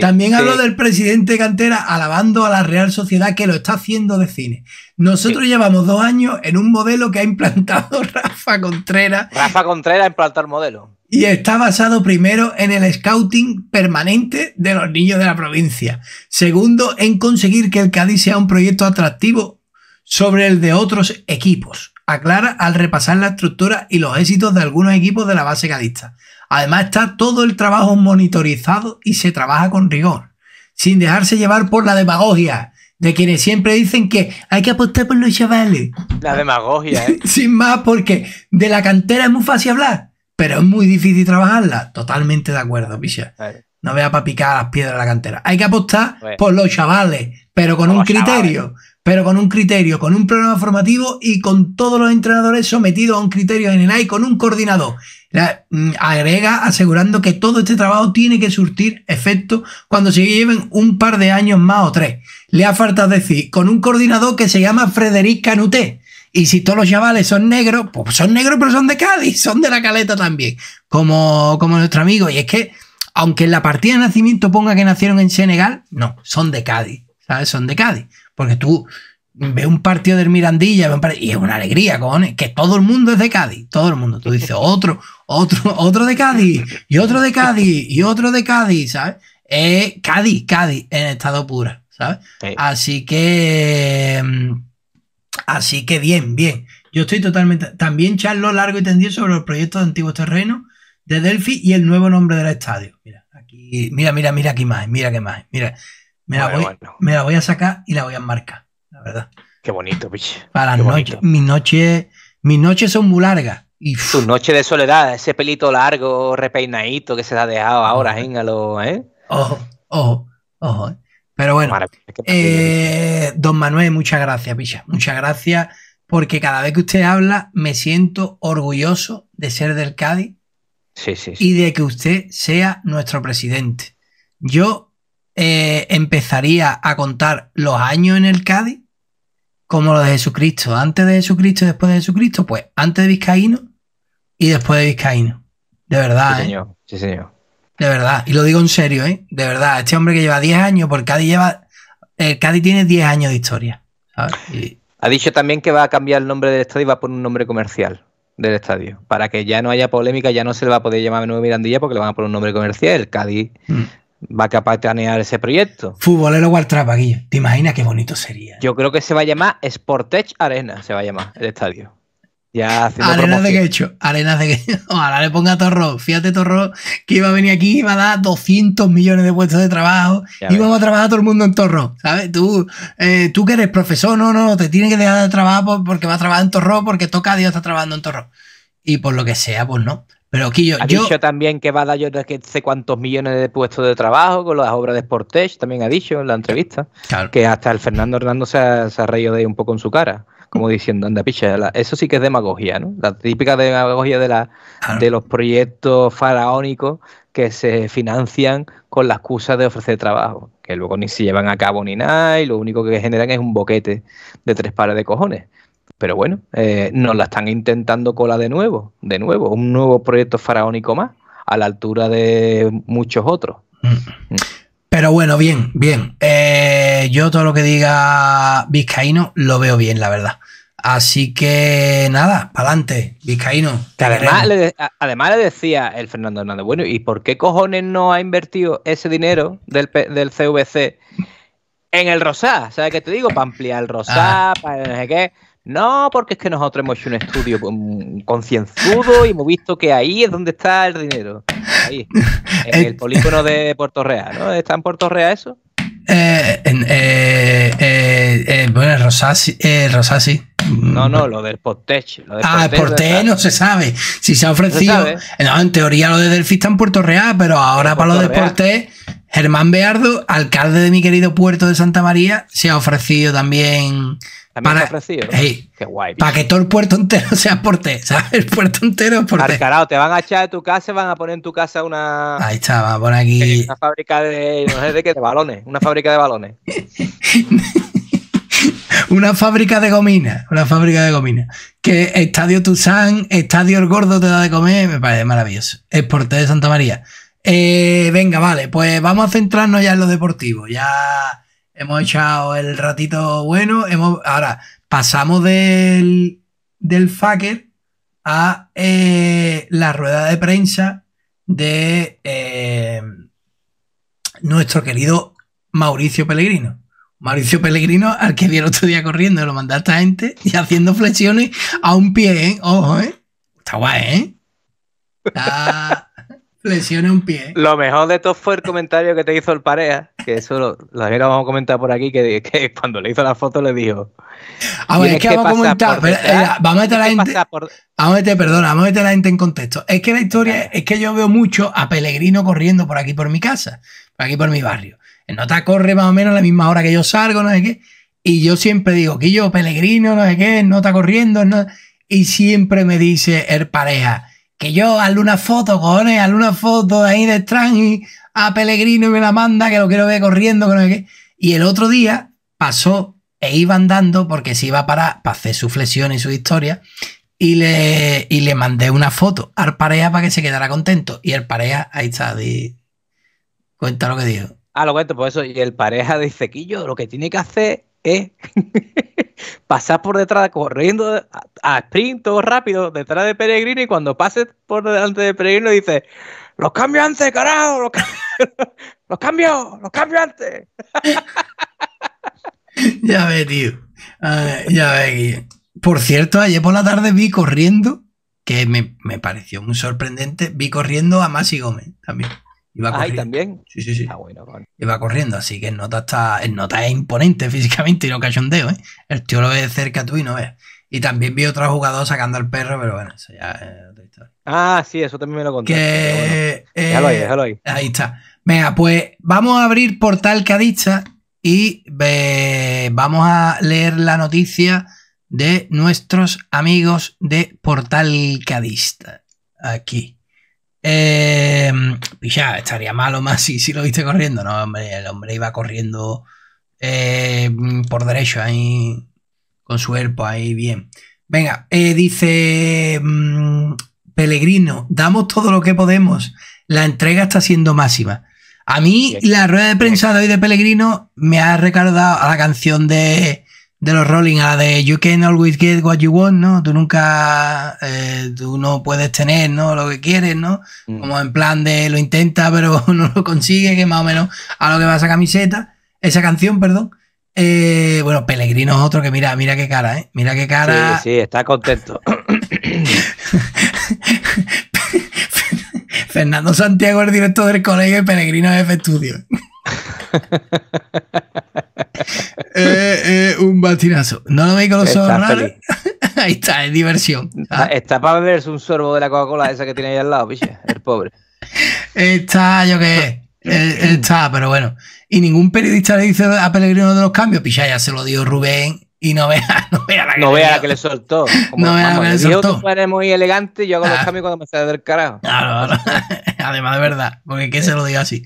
también hablo del presidente de cantera alabando a la Real Sociedad que lo está haciendo de cine. Nosotros llevamos dos años en un modelo que ha implantado Rafa Contreras. Rafa Contreras ha implantado el modelo. Y está basado primero en el scouting permanente de los niños de la provincia. Segundo, en conseguir que el Cádiz sea un proyecto atractivo sobre el de otros equipos aclara al repasar la estructura y los éxitos de algunos equipos de la base cadista. Además está todo el trabajo monitorizado y se trabaja con rigor, sin dejarse llevar por la demagogia de quienes siempre dicen que hay que apostar por los chavales. La demagogia, ¿eh? sin más, porque de la cantera es muy fácil hablar, pero es muy difícil trabajarla. Totalmente de acuerdo, Picha. No vea para picar las piedras de la cantera. Hay que apostar pues por los chavales, pero con un criterio pero con un criterio, con un programa formativo y con todos los entrenadores sometidos a un criterio en el AI, con un coordinador. Mm, agrega asegurando que todo este trabajo tiene que surtir efecto cuando se lleven un par de años más o tres. Le ha faltado decir, con un coordinador que se llama Frederic Canuté. Y si todos los chavales son negros, pues son negros pero son de Cádiz, son de la caleta también, como, como nuestro amigo. Y es que, aunque en la partida de nacimiento ponga que nacieron en Senegal, no, son de Cádiz ¿sabes? Son de Cádiz. Porque tú ves un partido del Mirandilla y es una alegría, cojones, que todo el mundo es de Cádiz, todo el mundo. Tú dices, otro, otro, otro de Cádiz, y otro de Cádiz, y otro de Cádiz, ¿sabes? Cádiz, Cádiz, en estado pura, ¿sabes? Así que... Mm, así que bien, bien. Yo estoy totalmente... También charlo largo y tendido sobre los proyectos de antiguos terrenos de Delphi y el nuevo nombre del estadio. Mira, aquí, mira, mira, mira qué más, mira qué más, mira. Me la, voy, a sacar y la voy a enmarcar, la verdad. Qué bonito, picha. Para la noche Mis noches son muy largas. Y... Tus noche de soledad, ese pelito largo, repeinadito que se ha dejado ahora, éngalo, ¿eh? Ojo, ojo, ojo. Pero bueno, eh, don Manuel, muchas gracias, picha. Muchas gracias, porque cada vez que usted habla, me siento orgulloso de ser del Cádiz sí, sí. y de que usted sea nuestro presidente. Yo eh, empezaría a contar los años en el Cádiz, como los de Jesucristo, antes de Jesucristo y después de Jesucristo, pues antes de Vizcaíno y después de Vizcaíno. De verdad, sí, ¿eh? señor. De verdad, y lo digo en serio, ¿eh? De verdad, este hombre que lleva 10 años, porque Cádiz lleva. El Cádiz tiene 10 años de historia. Ha dicho también que va a cambiar el nombre del estadio y va a poner un nombre comercial del estadio. Para que ya no haya polémica, ya no se le va a poder llamar Nuevo Mirandilla porque le van a poner un nombre comercial. El Cádiz. Mm va a capitanear ese proyecto. Futbolero Trap aquí. ¿Te imaginas qué bonito sería? Yo creo que se va a llamar Sportech Arena, se va a llamar el estadio. Ya Arenas de quecho, arenas de quecho. Ahora le ponga a Torro. Fíjate, Torro, que iba a venir aquí y iba a dar 200 millones de puestos de trabajo. y vamos a trabajar todo el mundo en Torro. ¿Sabes? Tú, eh, tú que eres profesor, no, no, te tienen que dejar de trabajar porque va a trabajar en Torro, porque toca a Dios está trabajando en Torro. Y por lo que sea, pues no. Pero aquí ha yo... dicho también que va a dar yo que sé cuántos millones de puestos de trabajo con las obras de Sportage, también ha dicho en la entrevista. Que hasta el Fernando Hernando se ha, de ahí un poco en su cara como diciendo, anda, picha, eso sí que es demagogia, ¿no? La típica demagogia de, la, de los proyectos faraónicos que se financian con la excusa de ofrecer trabajo, que luego ni se llevan a cabo ni nada y lo único que generan es un boquete de tres pares de cojones. Pero bueno, eh, nos la están intentando cola de nuevo, de nuevo, un nuevo proyecto faraónico más, a la altura de muchos otros. Mm. Pero bueno, bien, bien. Eh, yo todo lo que diga Vizcaíno lo veo bien, la verdad. Así que nada, para adelante, Vizcaíno. además, le además le decía el Fernando Hernández, bueno, ¿y por qué cojones no ha invertido ese dinero del, del CVC en el Rosá? ¿Sabes qué te digo? Para ampliar el Rosá, ah. para no sé qué. No, porque es que nosotros hemos hecho un estudio concienzudo y hemos visto que ahí es donde está el dinero. Ahí, en eh, el polígono de Puerto Real, ¿no? ¿Está en Puerto Real eso? Eh, eh, eh, eh, bueno, Rosasi, eh, Rosasi. No, no, lo del Portech. ah, el no se sabe. Si se ha ofrecido. no, en teoría lo de Delfi está en Puerto Real, pero ahora para lo de Portés, Germán Beardo, alcalde de mi querido puerto de Santa María, se ha ofrecido también para, que todo el puerto entero sea por ¿sabes? El puerto entero es por té. te van a echar de tu casa, van a poner en tu casa una. Ahí está, por aquí. Eh, una fábrica de. No sé de qué, de balones. Una fábrica de balones. una fábrica de gomina. Una fábrica de gomina. Que Estadio Tuzán, Estadio El Gordo te da de comer, me parece maravilloso. Es por de Santa María. Eh, venga, vale, pues vamos a centrarnos ya en lo deportivo. Ya Hemos echado el ratito bueno. Hemos, ahora, pasamos del, del fucker a eh, la rueda de prensa de eh, nuestro querido Mauricio Pellegrino. Mauricio Pellegrino, al que vi el otro día corriendo, lo mandaste a gente y haciendo flexiones a un pie, ¿eh? Ojo, Está guay, ¿eh? Flexiones a un pie. Lo mejor de todo fue el comentario que te hizo el pareja que eso lo, vamos a comentar por aquí, que, cuando le hizo la foto le dijo... A es que, vamos a comentar, eh, vamos a meter la gente... Vamos a meter, perdona, vamos a la gente en contexto. Es que la historia es que yo veo mucho a Pellegrino corriendo por aquí por mi casa, por aquí por mi barrio. ...no nota corre más o menos a la misma hora que yo salgo, no sé qué. Y yo siempre digo, que yo Pellegrino, no sé qué, no está corriendo. No... Y siempre me dice el pareja, que yo hago una foto, cojones, hazle una foto ahí de y a Pellegrino y me la manda, que lo quiero ver corriendo, que Y el otro día pasó e iba andando porque se iba a parar para hacer su flexión y su historia. Y le, le mandé una foto al pareja para que se quedara contento. Y el pareja, ahí está, cuenta lo que dijo. Ah, lo cuento, por pues eso. Y el pareja dice, Quillo, lo que tiene que hacer es pasar por detrás, corriendo a, sprint todo rápido, detrás de Peregrino. Y cuando pases por delante de Peregrino, dice, los cambio antes, carajo, los, cambios! cambio, los cambio antes. ya ve, tío. ya ve, Por cierto, ayer por la tarde vi corriendo, que me, pareció muy sorprendente, vi corriendo a Masi Gómez también. Iba también. Sí, sí, sí. Ah, bueno, Iba corriendo, así que el nota está, nota es imponente físicamente y no cachondeo, ¿eh? El tío lo ve cerca tú y no ves. Y también vi otro jugador sacando al perro, pero bueno, eso ya Ah, sí, eso también me lo conté eh, ahí, está. Venga, pues vamos a abrir portal cadista y vamos a leer la noticia de nuestros amigos de Portal Cadista. Aquí. Eh, em, ya, estaría malo más si, si lo viste corriendo. No, hombre, el hombre iba corriendo eh, por derecho ahí, con su cuerpo ahí bien. Venga, eh, dice mm, ...Pelegrino, damos todo lo que podemos. La entrega está siendo máxima. A mí, la rueda de prensa de hoy de Pelegrino... me ha recordado a la canción de, de los Rolling, a la de You can always get what you want, ¿no? Tú nunca, eh, tú no puedes tener, ¿no? Lo que quieres, ¿no? Mm. Como en plan de lo intenta, pero no lo consigue, que más o menos a lo que va esa camiseta, esa canción, perdón. Eh, bueno, Pelegrino es otro que mira, mira qué cara, ¿eh? Mira qué cara. Sí, sí, está contento. Fernando Santiago, el director del Colegio de F Estudio. Eh, eh, un batinazo. No lo veis con los ahí está, es diversión. Ah. Está, para beberse un sorbo de la Coca-Cola esa que tiene ahí al lado, piche, el pobre. Está, yo qué eh, Está, pero bueno. Y ningún periodista le dice a Pellegrino de los cambios. Picha, ya se lo dio Rubén y no vea, no vea la que, le soltó. no vea que le muy elegante y yo hago los ah. cambios cuando me sale del carajo. Claro, Además, de verdad, porque que se lo diga así.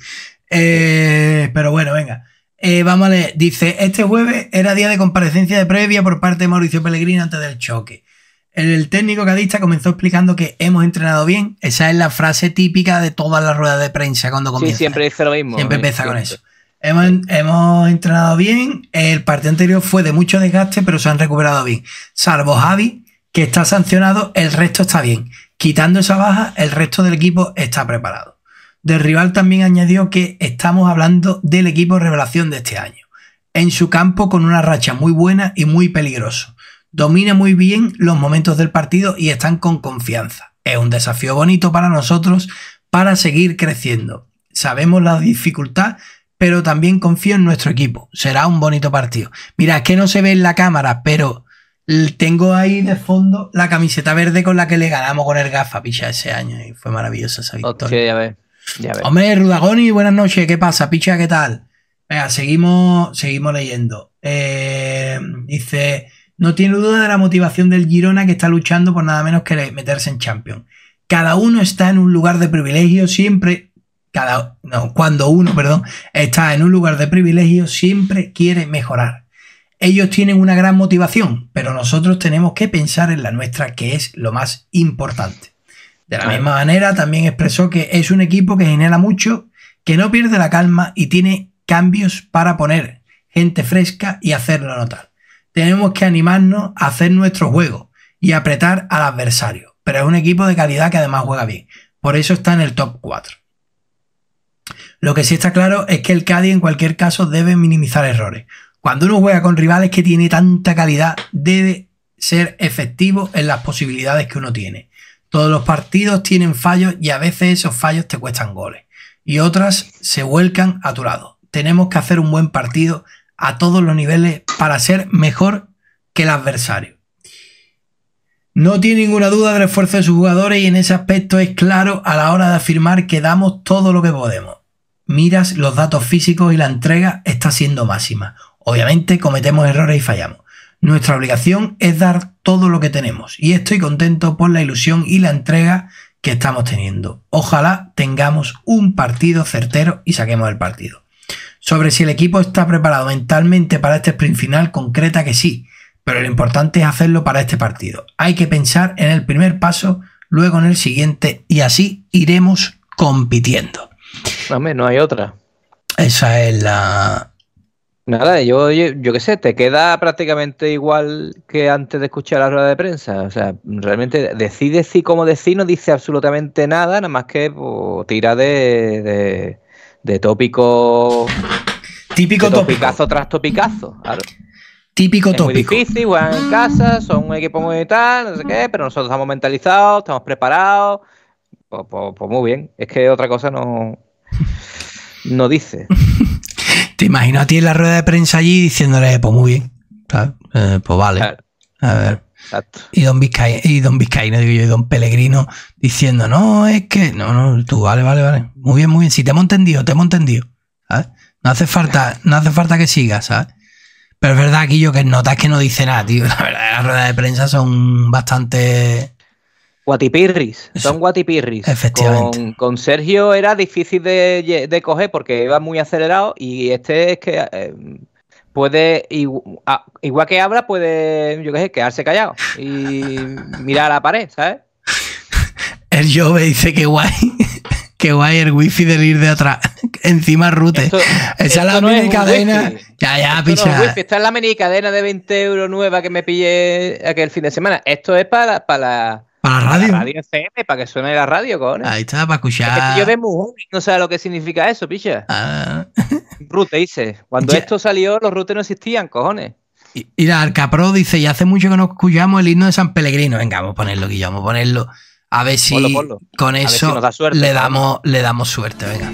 Eh, pero bueno, venga. Eh, vamos a leer. Dice: Este jueves era día de comparecencia de previa por parte de Mauricio Pellegrini antes del choque. El técnico cadista comenzó explicando que hemos entrenado bien. Esa es la frase típica de todas las ruedas de prensa cuando comienza. Sí, siempre dice lo mismo. Siempre empieza con eso. Hemos, entrenado bien. El partido anterior fue de mucho desgaste, pero se han recuperado bien. Salvo Javi, que está sancionado, el resto está bien. Quitando esa baja, el resto del equipo está preparado. Del rival también añadió que estamos hablando del equipo revelación de este año. En su campo con una racha muy buena y muy peligroso. Domina muy bien los momentos del partido y están con confianza. Es un desafío bonito para nosotros para seguir creciendo. Sabemos la dificultad pero también confío en nuestro equipo. Será un bonito partido. Mira, es que no se ve en la cámara, pero tengo ahí de fondo la camiseta verde con la que le ganamos con el gafa, picha, ese año. Y fue maravillosa esa victoria. ya ves. Hombre, Rudagoni, buenas noches. ¿Qué pasa, picha? ¿Qué tal? Venga, seguimos, seguimos leyendo. Eh, dice, no tiene duda de la motivación del Girona que está luchando por nada menos que meterse en Champions. Cada uno está en un lugar de privilegio siempre cada, no, cuando uno está en un lugar de privilegio, siempre quiere mejorar. Ellos tienen una gran motivación, pero nosotros tenemos que pensar en la nuestra, que es lo más importante. De la misma manera, también expresó que es un equipo que genera mucho, que no pierde la calma y tiene cambios para poner gente fresca y hacerlo notar. Tenemos que animarnos a hacer nuestro juego y apretar al adversario, pero es un equipo de calidad que además juega bien. Por eso está en el top 4. Lo que sí está claro es que el Cádiz en cualquier caso debe minimizar errores. Cuando uno juega con rivales que tiene tanta calidad, debe ser efectivo en las posibilidades que uno tiene. Todos los partidos tienen fallos y a veces esos fallos te cuestan goles. Y otras se vuelcan a tu lado. Tenemos que hacer un buen partido a todos los niveles para ser mejor que el adversario. No tiene ninguna duda del esfuerzo de sus jugadores y en ese aspecto es claro a la hora de afirmar que damos todo lo que podemos miras los datos físicos y la entrega está siendo máxima. Obviamente cometemos errores y fallamos. Nuestra obligación es dar todo lo que tenemos y estoy contento por la ilusión y la entrega que estamos teniendo. Ojalá tengamos un partido certero y saquemos el partido. Sobre si el equipo está preparado mentalmente para este sprint final, concreta que sí, pero lo importante es hacerlo para este partido. Hay que pensar en el primer paso, luego en el siguiente y así iremos compitiendo. Hombre, no hay otra. Esa es la. Nada, yo, yo, qué sé, te queda prácticamente igual que antes de escuchar la rueda de prensa. O sea, realmente decide si como decir no dice absolutamente nada, nada más que pues, tira de, de, tópico. Típico de tópico. tras topicazo. Típico tópico. Muy difícil, juegan en casa, son un equipo muy tal, no sé qué, pero nosotros estamos mentalizados, estamos preparados. Pues, pues, pues, muy bien. Es que otra cosa no, no dice. Te imagino a ti en la rueda de prensa allí diciéndole, pues muy bien. Eh, pues vale. A ver. Y don Vizcaíno, y don Vizcaíno, digo yo, y don Pellegrino diciendo, no, es que, no, no, tú, vale, vale, vale. Muy bien, muy bien. Si te hemos entendido, te hemos entendido. No hace falta, no hace falta que sigas, ¿sabes? Pero es verdad, yo que notas que no dice nada, tío. La verdad, las ruedas de prensa son bastante Guatipirris, son guatipirris. Efectivamente. Con, Sergio era difícil de, coger porque iba muy acelerado y este es que eh, puede, igual, que habla, puede, yo qué sé, quedarse callado y mirar a la pared, ¿sabes? El Jove dice que guay, que guay el wifi del ir de atrás, encima rute. la cadena. Ya, ya, picha. esta es la mini cadena de 20 euros nueva que me pillé aquel fin de semana. Esto es para, para la radio. La FM, para que suene la radio, cojones. Ahí estaba para escuchar. yo no sé lo que significa eso, picha. Ah. Rute, dice. Cuando esto salió, los rutes no existían, cojones. la arca pro dice, y hace mucho que no escuchamos el himno de San Pellegrino. Venga, vamos a ponerlo, Guillermo, vamos a ponerlo. A ver si con eso le, damos, le damos suerte, venga.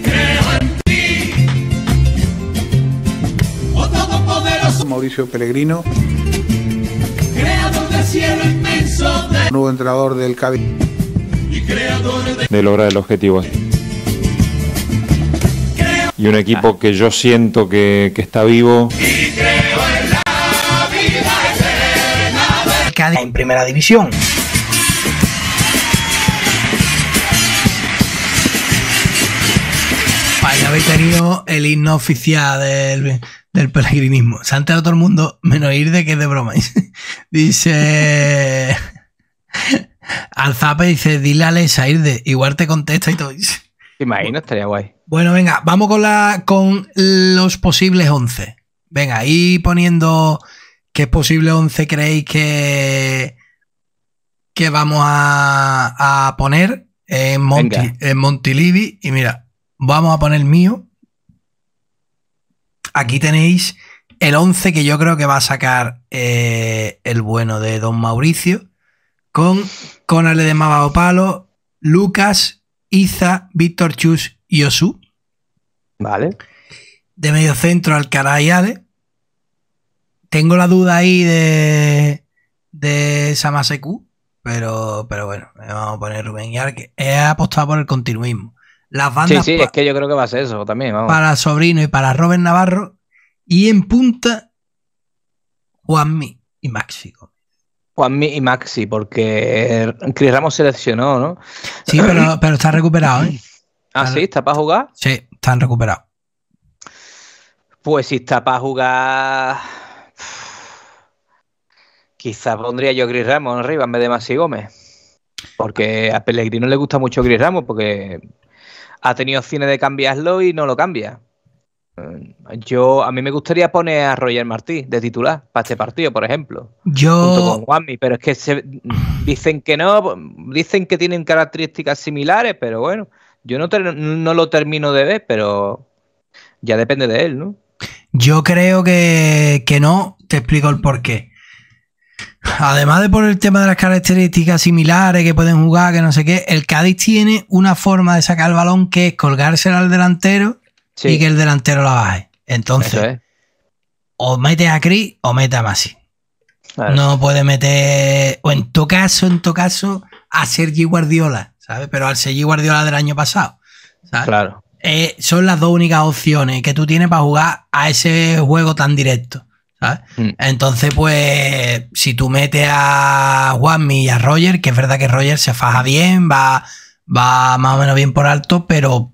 Mauricio Pellegrino un Nuevo entrenador del Cádiz de... lograr el objetivo. Y un equipo que yo siento que, está vivo. Y en la vida En primera división. habéis tenido el himno oficial del, del peregrinismo. Se ha todo el mundo, menos Irde que es de broma. dice. alzape dice: Dile a ir Irde. Igual te contesta y todo. imagino, estaría guay. Bueno, venga, vamos con, la, con los posibles 11. Venga, y poniendo qué posible 11 creéis que, que vamos a, poner en, Monti, en Montilivi. Y mira, Vamos a poner mío. Aquí tenéis el 11 que yo creo que va a sacar eh, el bueno de Don Mauricio. Con Ale de Mabao Palo, Lucas, Iza, Víctor Chus y Osu. Vale. De medio centro, Alcaraz y Ale. Tengo la duda ahí de, de pero, pero bueno, vamos a poner Rubén y que He apostado por el continuismo. Las bandas. Sí, sí, es que yo creo que va a ser eso también. Vamos. Para Sobrino y para Robert Navarro. Y en punta, Juanmi y Maxi Juanmi y Maxi, porque Chris Ramos seleccionó, ¿no? Sí, pero, está recuperado, ¿eh? Ah, sí, está para jugar. Sí, están recuperados. Pues si está para jugar. Quizás pondría yo a Chris Ramos arriba en vez de Maxi Gómez. Porque a Pellegrino le gusta mucho Chris Ramos, porque ha tenido cine de cambiarlo y no lo cambia. Eh, yo, a mí me gustaría poner a Roger Martí de titular para este partido, por ejemplo. Yo. Junto con Juanmi, pero es que dicen que no, dicen que tienen características similares, pero bueno, yo no, no lo termino de ver, pero ya depende de él, ¿no? Yo creo que, que no, te explico el porqué. Además de por el tema de las características similares que pueden jugar, que no sé qué, el Cádiz tiene una forma de sacar el balón que es colgársela al delantero y que el delantero la baje. Entonces, o metes a Cris o metes a Masi. No puede meter, o en tu caso, en tu caso, a Sergi Guardiola, ¿sabes? Pero al Sergi Guardiola del año pasado, Claro. Eh, son las dos únicas opciones que tú tienes para jugar a ese juego tan directo. Mm. Entonces, pues, si tú metes a Juanmi y a Roger, que es verdad que Roger se faja bien, va, va más o menos bien por alto, pero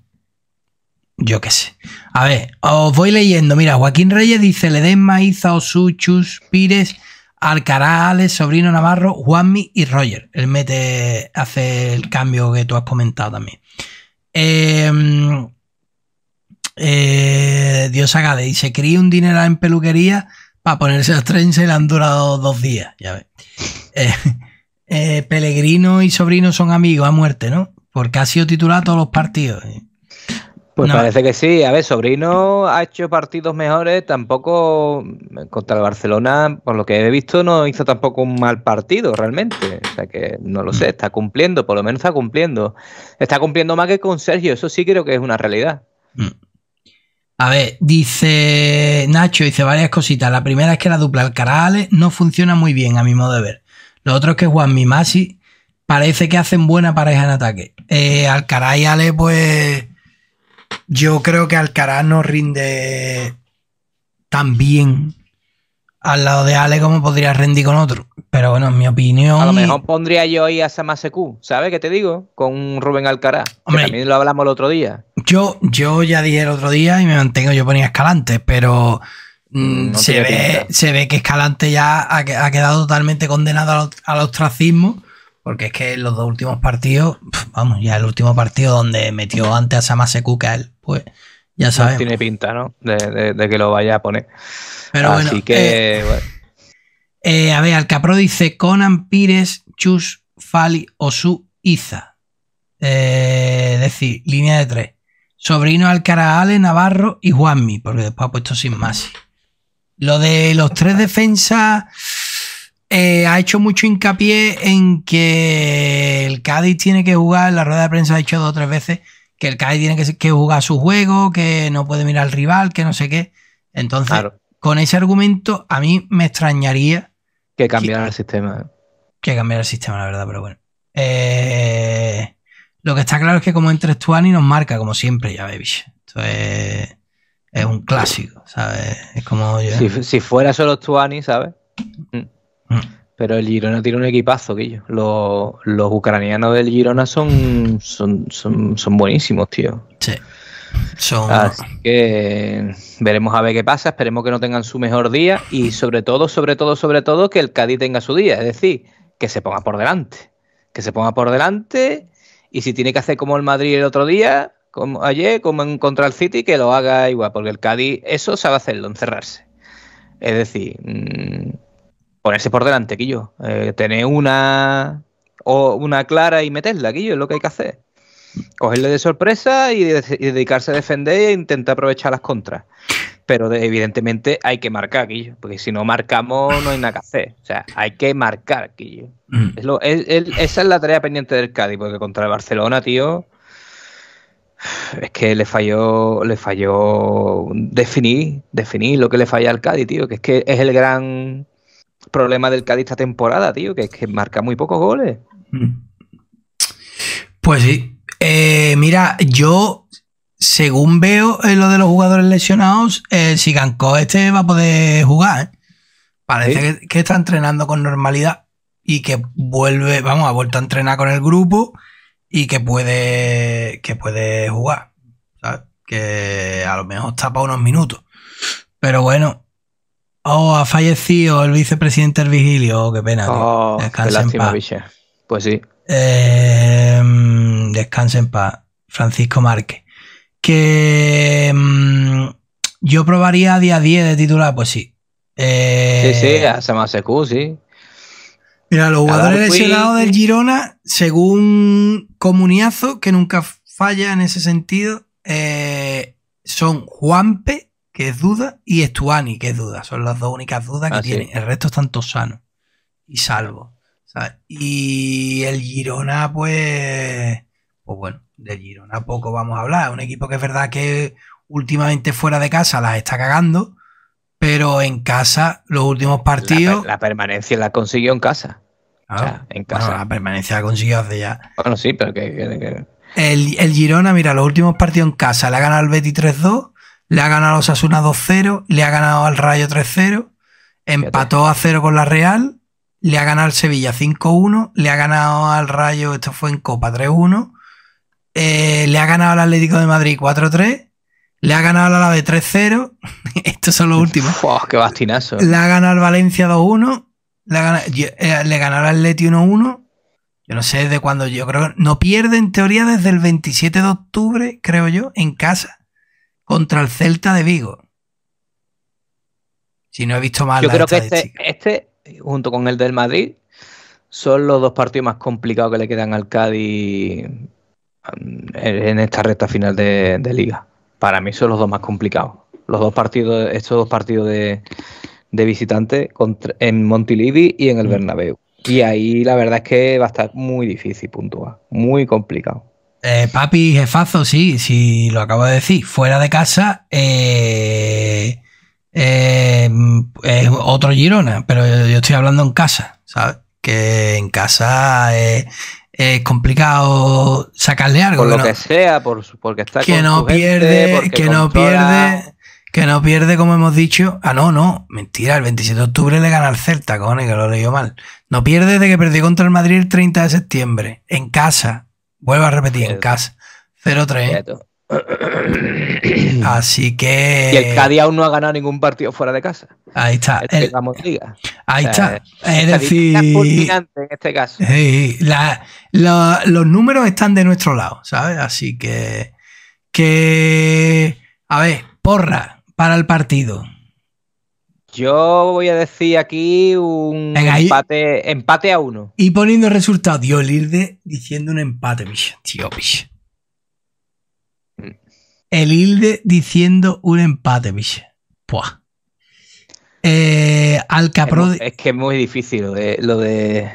yo qué sé. A ver, os voy leyendo. Mira, Joaquín Reyes dice: le maíz a Osuchus, Pires, Alcaraz, Sobrino Navarro, Juanmi y Roger. Él mete, hace el cambio que tú has comentado también. Em, eh, Dios Agade dice: Cría un dinero en peluquería para ponerse las se le han durado dos días, ya ves. Eh, eh, Pellegrino y Sobrino son amigos a muerte, ¿no? Porque ha sido titular todos los partidos. Pues parece que sí. A ver, Sobrino ha hecho partidos mejores. Tampoco contra el Barcelona, por lo que he visto, no hizo tampoco un mal partido realmente. O sea que no lo sé. Está cumpliendo, por lo menos está cumpliendo. Está cumpliendo más que con Sergio. Eso sí creo que es una realidad. Mm. A ver, dice Nacho, dice varias cositas. La primera es que la dupla Alcaraz no funciona muy bien, a mi modo de ver. Lo otro es que Juan Mimasi parece que hacen buena pareja en ataque. Eh, Alcaraz y Ale, pues. Yo creo que Alcaraz no rinde tan bien al lado de Ale cómo podría rendir con otro. Pero bueno, en mi opinión. A lo mejor pondría yo ahí a Samaseku, ¿sabes qué te digo? Con Rubén Alcaraz. también lo hablamos el otro día. Yo, yo ya dije el otro día y me mantengo, yo ponía Escalante, pero mm, se, ve, se ve que Escalante ya ha, quedado totalmente condenado al, ostracismo. Porque es que en los dos últimos partidos, vamos, ya el último partido donde metió antes a Samaseku que a él, pues ya sabes. tiene pinta, ¿no? De, que lo vaya a poner. Pero Así bueno, que. Eh, eh, a ver, Alcapro dice Conan Pires, Chus, Fali, Osu, Iza. es eh, decir, línea de tres. Sobrino Ale, Navarro y Juanmi, porque después ha puesto sin más. Lo de los tres defensas ha hecho mucho hincapié en que el Cádiz tiene que jugar, la rueda de prensa ha hecho dos o tres veces, que el Kai tiene que, que jugar su juego, que no puede mirar al rival, que no sé qué. Entonces, con ese argumento, a mí me extrañaría. Que cambiara el sistema. Que cambiara el sistema, la verdad, pero bueno. Eh, lo que está claro es que como entre Stuani nos marca, como siempre, ya baby. Esto es, es un clásico, ¿sabes? Es como. Si, fuera solo Stuani, ¿sabes? Mm. Pero el Girona tiene un equipazo, Guillo. Los, los ucranianos del Girona son, son, buenísimos, tío. Sí. Son... Así que veremos a ver qué pasa, esperemos que no tengan su mejor día y sobre todo, sobre todo, sobre todo que el Cádiz tenga su día, es decir, que se ponga por delante, que se ponga por delante y si tiene que hacer como el Madrid el otro día, como ayer, como en contra el City, que lo haga igual, porque el Cádiz eso sabe hacerlo, encerrarse. Es decir, mm, ponerse por delante, Quillo. Eh, tener una, o una clara y meterla, Quillo, es lo que hay que hacer. Cogerle de sorpresa y, dedicarse a defender e intentar aprovechar las contras. Pero evidentemente hay que marcar, Quillo, porque si no marcamos no hay nada que hacer. O sea, hay que marcar, Quillo. Mm. esa es la tarea pendiente del Cádiz, porque contra el Barcelona, tío, es que le falló, le falló definir, definir lo que le falla al Cádiz, tío, que es que es el gran problema del Cádiz esta temporada, tío, que que marca muy pocos goles. Mm. Pues sí. Eh, mira, yo, según veo en eh, lo de los jugadores lesionados, eh, si este va a poder jugar. ¿eh? Parece que, está entrenando con normalidad y que vuelve, vamos, ha vuelto a entrenar con el grupo y que puede, que puede jugar. Que a lo mejor está para unos minutos. Pero bueno, Oh, ha fallecido el vicepresidente del Vigilio. Oh, qué pena. Oh, qué lástima, Pues sí. Eh, descanse en paz. Francisco Márquez. Que em, yo probaría día a día de titular, pues sí. sí, sí, se me hace sí. Mira, los jugadores lado del Girona, según Comuniazo, que nunca falla en ese sentido, eh, son Juanpe, que es duda, y Estuani, que es duda. Son las dos únicas dudas que ah, tienen. El resto están todos sanos y salvos. Y el Girona, pues. Pues bueno, del Girona poco vamos a hablar. Un equipo que es verdad que últimamente fuera de casa las está cagando, pero en casa, los últimos partidos. La, permanencia la consiguió en casa. Ah, en casa. la permanencia la consiguió hace ya. Bueno, sí, pero que. El, el, Girona, mira, los últimos partidos en casa le ha ganado al Betis 3-2 le ha ganado a los 2-0, le ha ganado al Rayo 3-0, empató a 0 con la Real, le ha ganado al Sevilla 5-1, le ha ganado al Rayo, esto fue en Copa 3-1, eh, le ha ganado al Atlético de Madrid 4-3, le ha ganado al Alavés 3-0, estos son los últimos. ¡Qué bastinazo! Eh. Le ha ganado al Valencia 2-1, le, ha ganado, eh, al Leti 1-1. Yo no sé desde cuándo, yo creo, que no pierde en teoría desde el 27 de octubre, creo yo, en casa contra el Celta de Vigo. Si no he visto mal. Yo creo que este, este, junto con el del Madrid, son los dos partidos más complicados que le quedan al Cádiz mm, en esta recta final de, liga. Para mí son los dos más complicados. Los dos partidos, estos dos partidos de, visitantes visitante en Montilivi y en el mm. Bernabéu. Y ahí la verdad es que va a estar muy difícil puntuar, muy complicado. Eh, papi, jefazo, sí, sí, lo acabo de decir. Fuera de casa eh, eh, es otro Girona, pero yo, estoy hablando en casa, ¿sabes? Que en casa es, complicado sacarle algo. Por lo que sea, por, porque está que no pierde, que no pierde, que no pierde, como hemos dicho. Ah, no, no, mentira, el 27 de octubre le gana al Celta, cojones, que lo leído mal. No pierde desde que perdió contra el Madrid el 30 de septiembre, en casa, Vuelvo a repetir, en CAS 0-3 Así que. Y el Cádiz aún no ha ganado ningún partido fuera de casa. Ahí está. El, Ahí está. Es decir. en este caso. los números están de nuestro lado, ¿sabes? Así que. Que. A ver, porra para el partido. Yo voy a decir aquí un empate, a uno. Y poniendo el resultado, yo el Ilde diciendo un empate, tío, El Hilde diciendo un empate, pues. Eh, al Capro. Es, que es muy difícil lo de,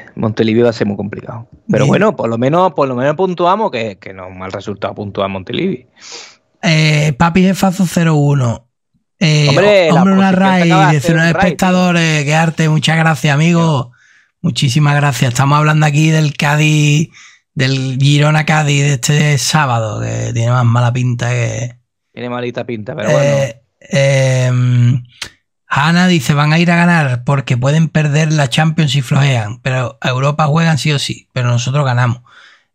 lo Montelivio va a ser muy complicado. Pero bueno, por lo menos, por lo menos puntuamos, que, que no mal resultado puntúa Montelivio. Eh, papi Jefazo 01. Eh, hombre, una raíz, espectadores, eh, qué arte, muchas gracias, amigo. Muchísimas gracias. Estamos hablando aquí del Cádiz, del Girona Cádiz de este sábado, que tiene más mala pinta que. Tiene malita pinta, pero bueno. Eh, em, Ana dice: van a ir a ganar porque pueden perder la Champions si flojean, pero a Europa juegan sí o sí, pero nosotros ganamos.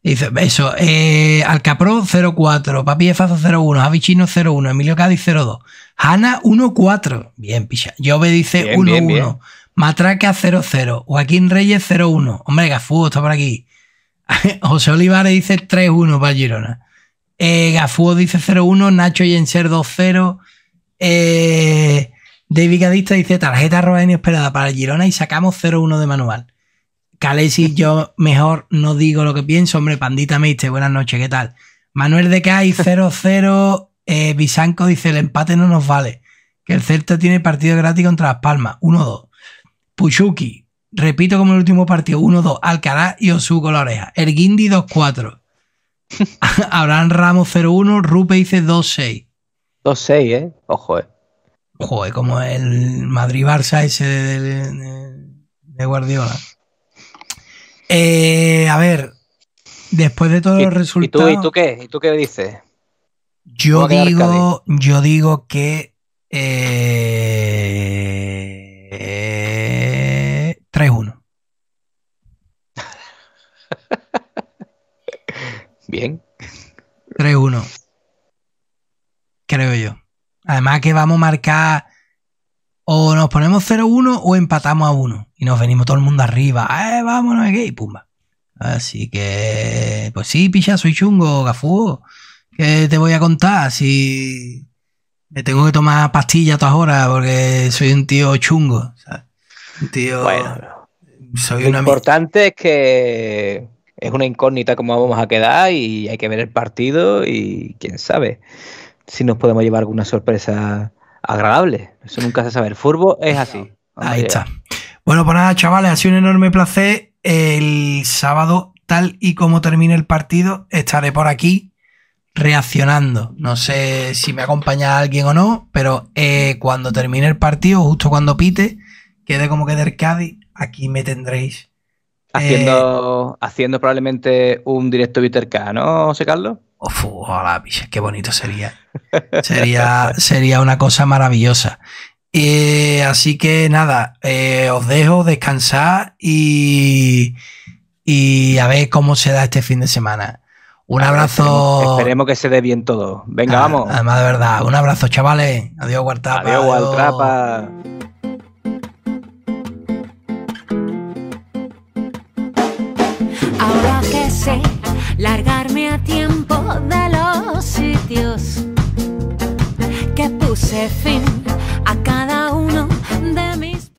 Dice, eso, eh, Alcapro 04, Papi Efazo 01, Avichino 01, Emilio Cádiz 02, Hanna 14, bien, picha. Jove dice 11, Matraca 00, Joaquín Reyes 01, hombre, Gafú está por aquí. José Olivares dice 3-1 para Girona. Eh, dice 0-1, Nacho Yenser 2-0. Eh, David Cadista dice tarjeta roja inesperada para Girona y sacamos 0-1 de manual. Calesi, yo mejor no digo lo que pienso. Hombre, Pandita meiste, buenas noches, ¿qué tal? Manuel de Cay, 0-0. Eh, Bisanco dice, el empate no nos vale. Que el Celta tiene partido gratis contra Las Palmas, 1-2. Puchuki, repito como el último partido, 1-2. Alcaraz y Osu con la oreja. El Guindi, 2-4. Abraham Ramos, 0-1. Rupe dice 2-6. 2-6, ¿eh? Ojo, eh. Joder, como el Madrid-Barça ese de Guardiola. Eh, a ver, después de todos los resultados. ¿y tú, qué? dices? Yo digo, yo digo que. 3-1. Eh, Bien. 3-1. Creo yo. Además que vamos a marcar. O nos ponemos 0-1 o empatamos a 1 nos venimos todo el mundo arriba. ¡Eh, vámonos! aquí pumba. Así que, pues sí, pilla, soy chungo, gafú. ¿Qué te voy a contar? Si me tengo que tomar pastillas todas horas porque soy un tío chungo. tío. Bueno, lo importante es que es una incógnita cómo vamos a quedar y hay que ver el partido y quién sabe si nos podemos llevar alguna sorpresa agradable. Eso nunca se sabe. El furbo es así. Ahí está. Bueno, pues nada, chavales, ha sido un enorme placer. El sábado, tal y como termine el partido, estaré por aquí reaccionando. No sé si me acompaña alguien o no, pero eh, cuando termine el partido, justo cuando pite, quede como que del Cádiz, aquí me tendréis. Haciendo, eh, haciendo probablemente un directo Viterca, ¿no, José Carlos? Uf, oh, qué bonito sería. Sería, sería una cosa maravillosa. Eh, así que nada, eh, os dejo descansar y, y a ver cómo se da este fin de semana. Un abrazo. Esperemos, que se dé bien todo. Venga, ah, vamos. Además, de verdad, un abrazo, chavales. Adiós, Guartapa. Adiós, Guartapa. Ahora que sé largarme a tiempo de los sitios fin a cada uno